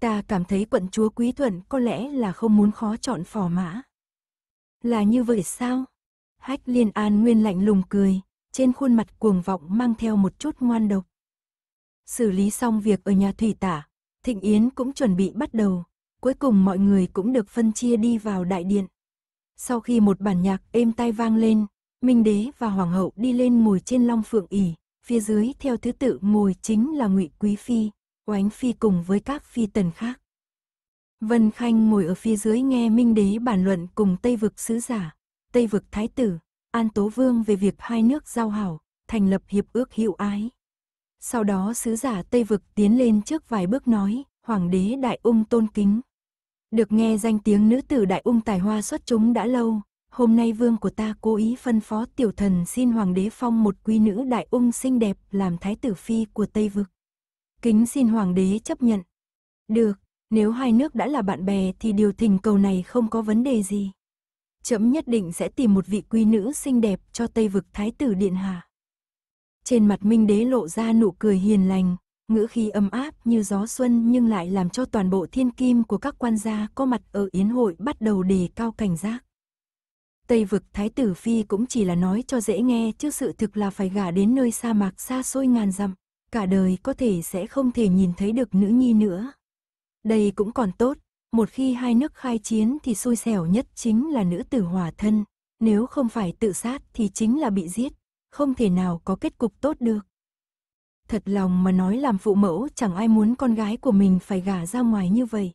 Ta cảm thấy quận chúa Quý Thuận có lẽ là không muốn khó chọn phò mã. Là như vậy sao? Hách liên an nguyên lạnh lùng cười, trên khuôn mặt cuồng vọng mang theo một chút ngoan độc. Xử lý xong việc ở nhà thủy tả, Thịnh Yến cũng chuẩn bị bắt đầu, cuối cùng mọi người cũng được phân chia đi vào đại điện. Sau khi một bản nhạc êm tai vang lên, Minh Đế và Hoàng hậu đi lên ngồi trên long phượng ỉ, phía dưới theo thứ tự ngồi chính là ngụy Quý Phi, oánh phi cùng với các phi tần khác. Vân Khanh ngồi ở phía dưới nghe Minh Đế bàn luận cùng Tây vực sứ giả, Tây vực thái tử, An Tố Vương về việc hai nước giao hảo, thành lập hiệp ước hữu ái. Sau đó sứ giả Tây vực tiến lên trước vài bước nói, Hoàng đế Đại Ung tôn kính. Được nghe danh tiếng nữ tử Đại Ung tài hoa xuất chúng đã lâu, hôm nay vương của ta cố ý phân phó tiểu thần xin Hoàng đế phong một quý nữ Đại Ung xinh đẹp làm thái tử phi của Tây vực kính xin hoàng đế chấp nhận. Được, nếu hai nước đã là bạn bè thì điều thỉnh cầu này không có vấn đề gì. Chấm nhất định sẽ tìm một vị quý nữ xinh đẹp cho Tây vực Thái tử Điện Hạ. Trên mặt Minh Đế lộ ra nụ cười hiền lành, ngữ khí ấm áp như gió xuân nhưng lại làm cho toàn bộ thiên kim của các quan gia có mặt ở yến hội bắt đầu đề cao cảnh giác. Tây vực Thái tử Phi cũng chỉ là nói cho dễ nghe chứ sự thực là phải gả đến nơi sa mạc xa xôi ngàn dặm cả đời có thể sẽ không thể nhìn thấy được nữ nhi nữa. Đây cũng còn tốt, một khi hai nước khai chiến thì xui xẻo nhất chính là nữ tử hòa thân, nếu không phải tự sát thì chính là bị giết, không thể nào có kết cục tốt được. Thật lòng mà nói làm phụ mẫu chẳng ai muốn con gái của mình phải gả ra ngoài như vậy.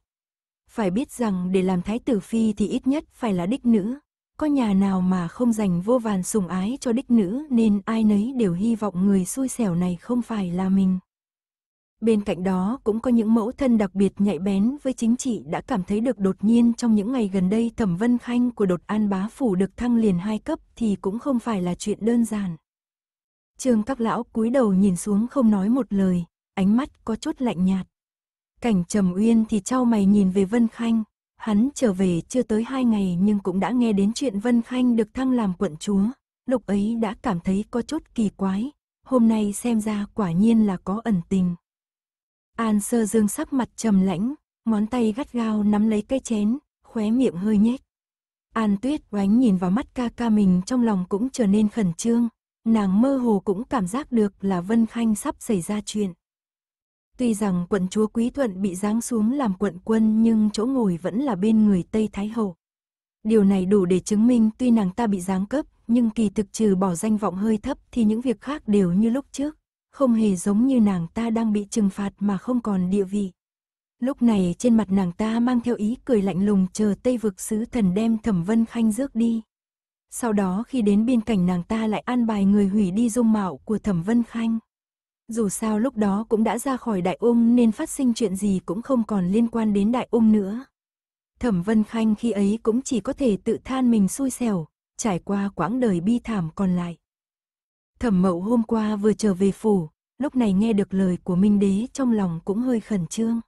Phải biết rằng để làm thái tử phi thì ít nhất phải là đích nữ, có nhà nào mà không dành vô vàn sủng ái cho đích nữ nên ai nấy đều hy vọng người xui xẻo này không phải là mình. Bên cạnh đó cũng có những mẫu thân đặc biệt nhạy bén với chính trị đã cảm thấy được đột nhiên trong những ngày gần đây Thẩm Vân Khanh của đột an bá phủ được thăng liền hai cấp thì cũng không phải là chuyện đơn giản. Trương các lão cúi đầu nhìn xuống không nói một lời, ánh mắt có chút lạnh nhạt. Cảnh Trầm Uyên thì trao mày nhìn về Vân Khanh. Hắn trở về chưa tới hai ngày nhưng cũng đã nghe đến chuyện Vân Khanh được thăng làm quận chúa. Lúc ấy đã cảm thấy có chút kỳ quái. Hôm nay xem ra quả nhiên là có ẩn tình. An sơ dương sắc mặt trầm lãnh, ngón tay gắt gao nắm lấy cái chén, khóe miệng hơi nhếch. An tuyết oánh nhìn vào mắt ca ca mình trong lòng cũng trở nên khẩn trương. Nàng mơ hồ cũng cảm giác được là Vân Khanh sắp xảy ra chuyện. Tuy rằng quận chúa Quý Thuận bị giáng xuống làm quận quân nhưng chỗ ngồi vẫn là bên người Tây Thái Hậu. Điều này đủ để chứng minh tuy nàng ta bị giáng cấp, nhưng kỳ thực trừ bỏ danh vọng hơi thấp thì những việc khác đều như lúc trước, không hề giống như nàng ta đang bị trừng phạt mà không còn địa vị. Lúc này trên mặt nàng ta mang theo ý cười lạnh lùng chờ Tây vực sứ thần đem Thẩm Vân Khanh rước đi. Sau đó khi đến biên cảnh nàng ta lại an bài người hủy đi dung mạo của Thẩm Vân Khanh. Dù sao lúc đó cũng đã ra khỏi đại ung nên phát sinh chuyện gì cũng không còn liên quan đến đại ung nữa. Thẩm Vân Khanh khi ấy cũng chỉ có thể tự than mình xui xẻo, trải qua quãng đời bi thảm còn lại. Thẩm Mậu hôm qua vừa trở về phủ, lúc này nghe được lời của Minh Đế trong lòng cũng hơi khẩn trương.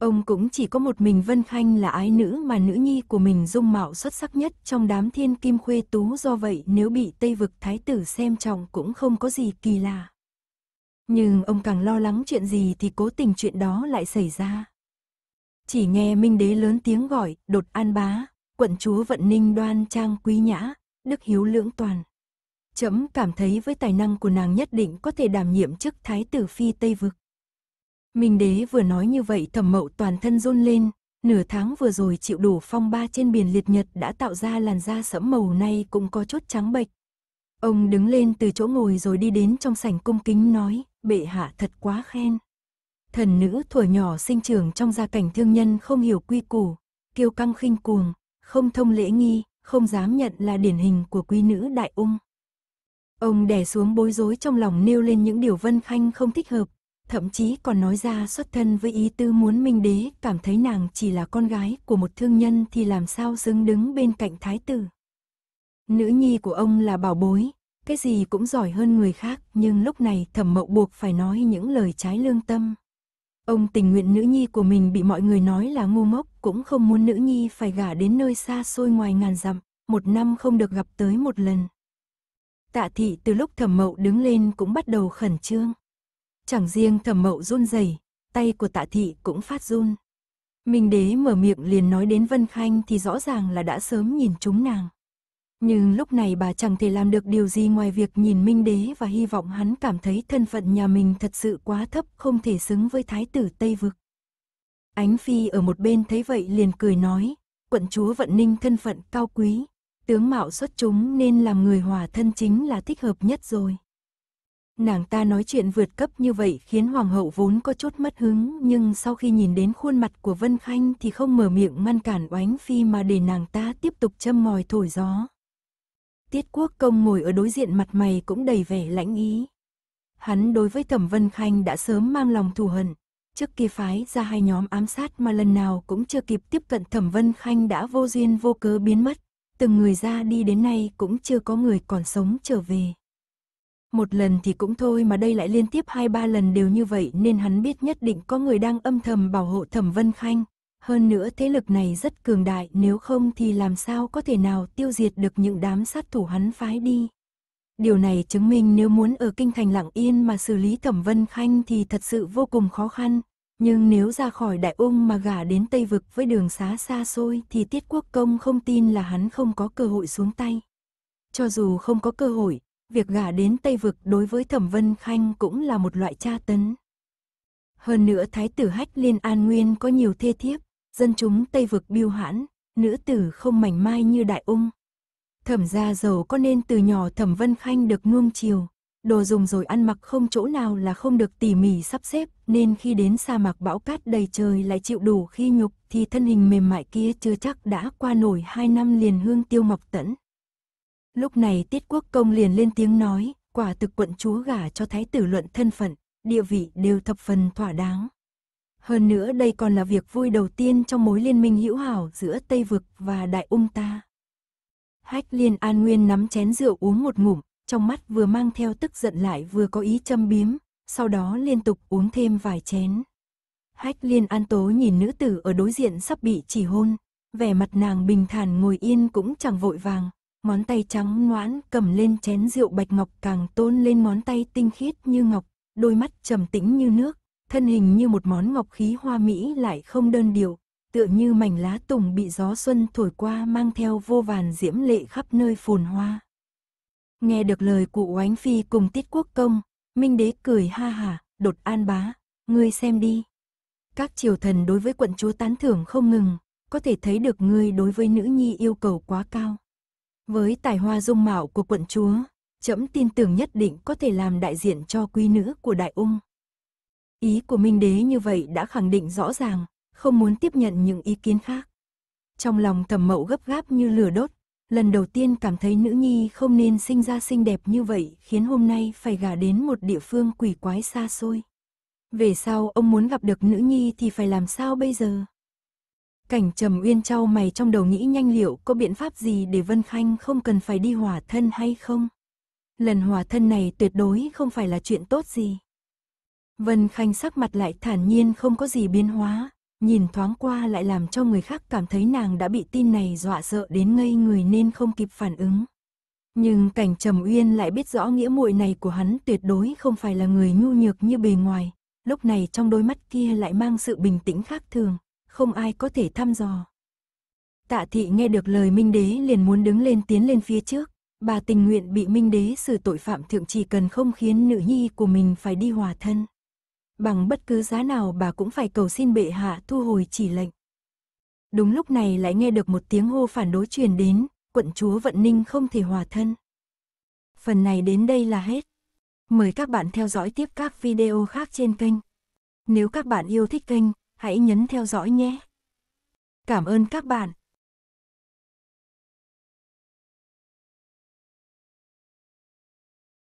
Ông cũng chỉ có một mình Vân Khanh là ái nữ mà nữ nhi của mình dung mạo xuất sắc nhất trong đám thiên kim khuê tú do vậy nếu bị Tây Vực Thái Tử xem trọng cũng không có gì kỳ lạ. Nhưng ông càng lo lắng chuyện gì thì cố tình chuyện đó lại xảy ra. Chỉ nghe Minh Đế lớn tiếng gọi, đột an bá, quận chúa vận ninh đoan trang quý nhã, đức hiếu lưỡng toàn. Chấm cảm thấy với tài năng của nàng nhất định có thể đảm nhiệm chức thái tử phi Tây Vực. Minh đế vừa nói như vậy thẩm mậu toàn thân run lên, nửa tháng vừa rồi chịu đủ phong ba trên biển liệt nhật đã tạo ra làn da sẫm màu nay cũng có chút trắng bệch. Ông đứng lên từ chỗ ngồi rồi đi đến trong sảnh cung kính nói, bệ hạ thật quá khen. Thần nữ thuở nhỏ sinh trưởng trong gia cảnh thương nhân không hiểu quy củ, kiêu căng khinh cuồng, không thông lễ nghi, không dám nhận là điển hình của quý nữ đại ung. Ông đè xuống bối rối trong lòng nêu lên những điều Vân Khanh không thích hợp, thậm chí còn nói ra xuất thân với ý tư muốn Minh Đế cảm thấy nàng chỉ là con gái của một thương nhân thì làm sao xứng đứng bên cạnh thái tử. Nữ nhi của ông là bảo bối, cái gì cũng giỏi hơn người khác, nhưng lúc này thẩm mậu buộc phải nói những lời trái lương tâm. Ông tình nguyện nữ nhi của mình bị mọi người nói là ngu mốc cũng không muốn nữ nhi phải gả đến nơi xa xôi ngoài ngàn dặm, một năm không được gặp tới một lần. Tạ thị từ lúc thẩm mậu đứng lên cũng bắt đầu khẩn trương. Chẳng riêng thẩm mậu run rẩy, tay của tạ thị cũng phát run. Minh đế mở miệng liền nói đến Vân Khanh thì rõ ràng là đã sớm nhìn chúng nàng. Nhưng lúc này bà chẳng thể làm được điều gì ngoài việc nhìn Minh Đế và hy vọng hắn cảm thấy thân phận nhà mình thật sự quá thấp không thể xứng với thái tử Tây Vực. Ánh Phi ở một bên thấy vậy liền cười nói, quận chúa Vận Ninh thân phận cao quý, tướng mạo xuất chúng nên làm người hòa thân chính là thích hợp nhất rồi. Nàng ta nói chuyện vượt cấp như vậy khiến hoàng hậu vốn có chút mất hứng nhưng sau khi nhìn đến khuôn mặt của Vân Khanh thì không mở miệng ngăn cản oánh phi mà để nàng ta tiếp tục châm ngòi thổi gió. Tiết quốc công ngồi ở đối diện mặt mày cũng đầy vẻ lãnh ý. Hắn đối với Thẩm Vân Khanh đã sớm mang lòng thù hận. Trước kia phái ra hai nhóm ám sát mà lần nào cũng chưa kịp tiếp cận Thẩm Vân Khanh đã vô duyên vô cớ biến mất. Từng người ra đi đến nay cũng chưa có người còn sống trở về. Một lần thì cũng thôi mà đây lại liên tiếp hai ba lần đều như vậy nên hắn biết nhất định có người đang âm thầm bảo hộ Thẩm Vân Khanh, hơn nữa thế lực này rất cường đại nếu không thì làm sao có thể nào tiêu diệt được những đám sát thủ hắn phái đi. Điều này chứng minh nếu muốn ở kinh thành lặng yên mà xử lý Thẩm Vân Khanh thì thật sự vô cùng khó khăn. Nhưng nếu ra khỏi đại ung mà gả đến Tây Vực với đường xá xa xôi thì Tiết Quốc Công không tin là hắn không có cơ hội xuống tay. Cho dù không có cơ hội, việc gả đến Tây Vực đối với Thẩm Vân Khanh cũng là một loại tra tấn. Hơn nữa Thái tử Hách Liên An Nguyên có nhiều thê thiếp, dân chúng Tây vực biêu hãn, nữ tử không mảnh mai như đại ung. Thẩm gia giàu có nên từ nhỏ Thẩm Vân Khanh được nuông chiều, đồ dùng rồi ăn mặc không chỗ nào là không được tỉ mỉ sắp xếp, nên khi đến sa mạc bão cát đầy trời lại chịu đủ khi nhục thì thân hình mềm mại kia chưa chắc đã qua nổi hai năm liền hương tiêu mọc tẫn. Lúc này tiết quốc công liền lên tiếng nói, quả thực quận chúa gả cho thái tử luận thân phận, địa vị đều thập phần thỏa đáng. Hơn nữa đây còn là việc vui đầu tiên trong mối liên minh hữu hảo giữa Tây Vực và Đại Ung ta. Hách liên an nguyên nắm chén rượu uống một ngụm, trong mắt vừa mang theo tức giận lại vừa có ý châm biếm, sau đó liên tục uống thêm vài chén. Hách liên an tố nhìn nữ tử ở đối diện sắp bị chỉ hôn, vẻ mặt nàng bình thản ngồi yên cũng chẳng vội vàng, món tay trắng ngoãn cầm lên chén rượu bạch ngọc càng tôn lên món tay tinh khiết như ngọc, đôi mắt trầm tĩnh như nước, thân hình như một món ngọc khí hoa mỹ lại không đơn điệu, tựa như mảnh lá tùng bị gió xuân thổi qua mang theo vô vàn diễm lệ khắp nơi phồn hoa. Nghe được lời cụ Oánh Phi cùng Tiết Quốc Công, Minh Đế cười ha hả, đột an bá, ngươi xem đi. Các triều thần đối với quận chúa tán thưởng không ngừng, có thể thấy được ngươi đối với nữ nhi yêu cầu quá cao. Với tài hoa dung mạo của quận chúa, trẫm tin tưởng nhất định có thể làm đại diện cho quý nữ của đại ung. Ý của Minh Đế như vậy đã khẳng định rõ ràng, không muốn tiếp nhận những ý kiến khác. Trong lòng tầm mậu gấp gáp như lửa đốt, lần đầu tiên cảm thấy nữ nhi không nên sinh ra xinh đẹp như vậy khiến hôm nay phải gả đến một địa phương quỷ quái xa xôi. Về sau ông muốn gặp được nữ nhi thì phải làm sao bây giờ? Cảnh trầm uyên trao mày trong đầu nghĩ nhanh liệu có biện pháp gì để Vân Khanh không cần phải đi hỏa thân hay không? Lần hỏa thân này tuyệt đối không phải là chuyện tốt gì. Vân Khanh sắc mặt lại thản nhiên không có gì biến hóa, nhìn thoáng qua lại làm cho người khác cảm thấy nàng đã bị tin này dọa sợ đến ngây người nên không kịp phản ứng. Nhưng cảnh Trầm Uyên lại biết rõ nghĩa muội này của hắn tuyệt đối không phải là người nhu nhược như bề ngoài, lúc này trong đôi mắt kia lại mang sự bình tĩnh khác thường, không ai có thể thăm dò. Tạ thị nghe được lời Minh Đế liền muốn đứng lên tiến lên phía trước, bà tình nguyện bị Minh Đế xử tội phạm thượng chỉ cần không khiến nữ nhi của mình phải đi hòa thân bằng bất cứ giá nào bà cũng phải cầu xin bệ hạ thu hồi chỉ lệnh. Đúng lúc này lại nghe được một tiếng hô phản đối truyền đến, quận chúa Vận Ninh không thể hòa thân. Phần này đến đây là hết. Mời các bạn theo dõi tiếp các video khác trên kênh. Nếu các bạn yêu thích kênh, hãy nhấn theo dõi nhé. Cảm ơn các bạn.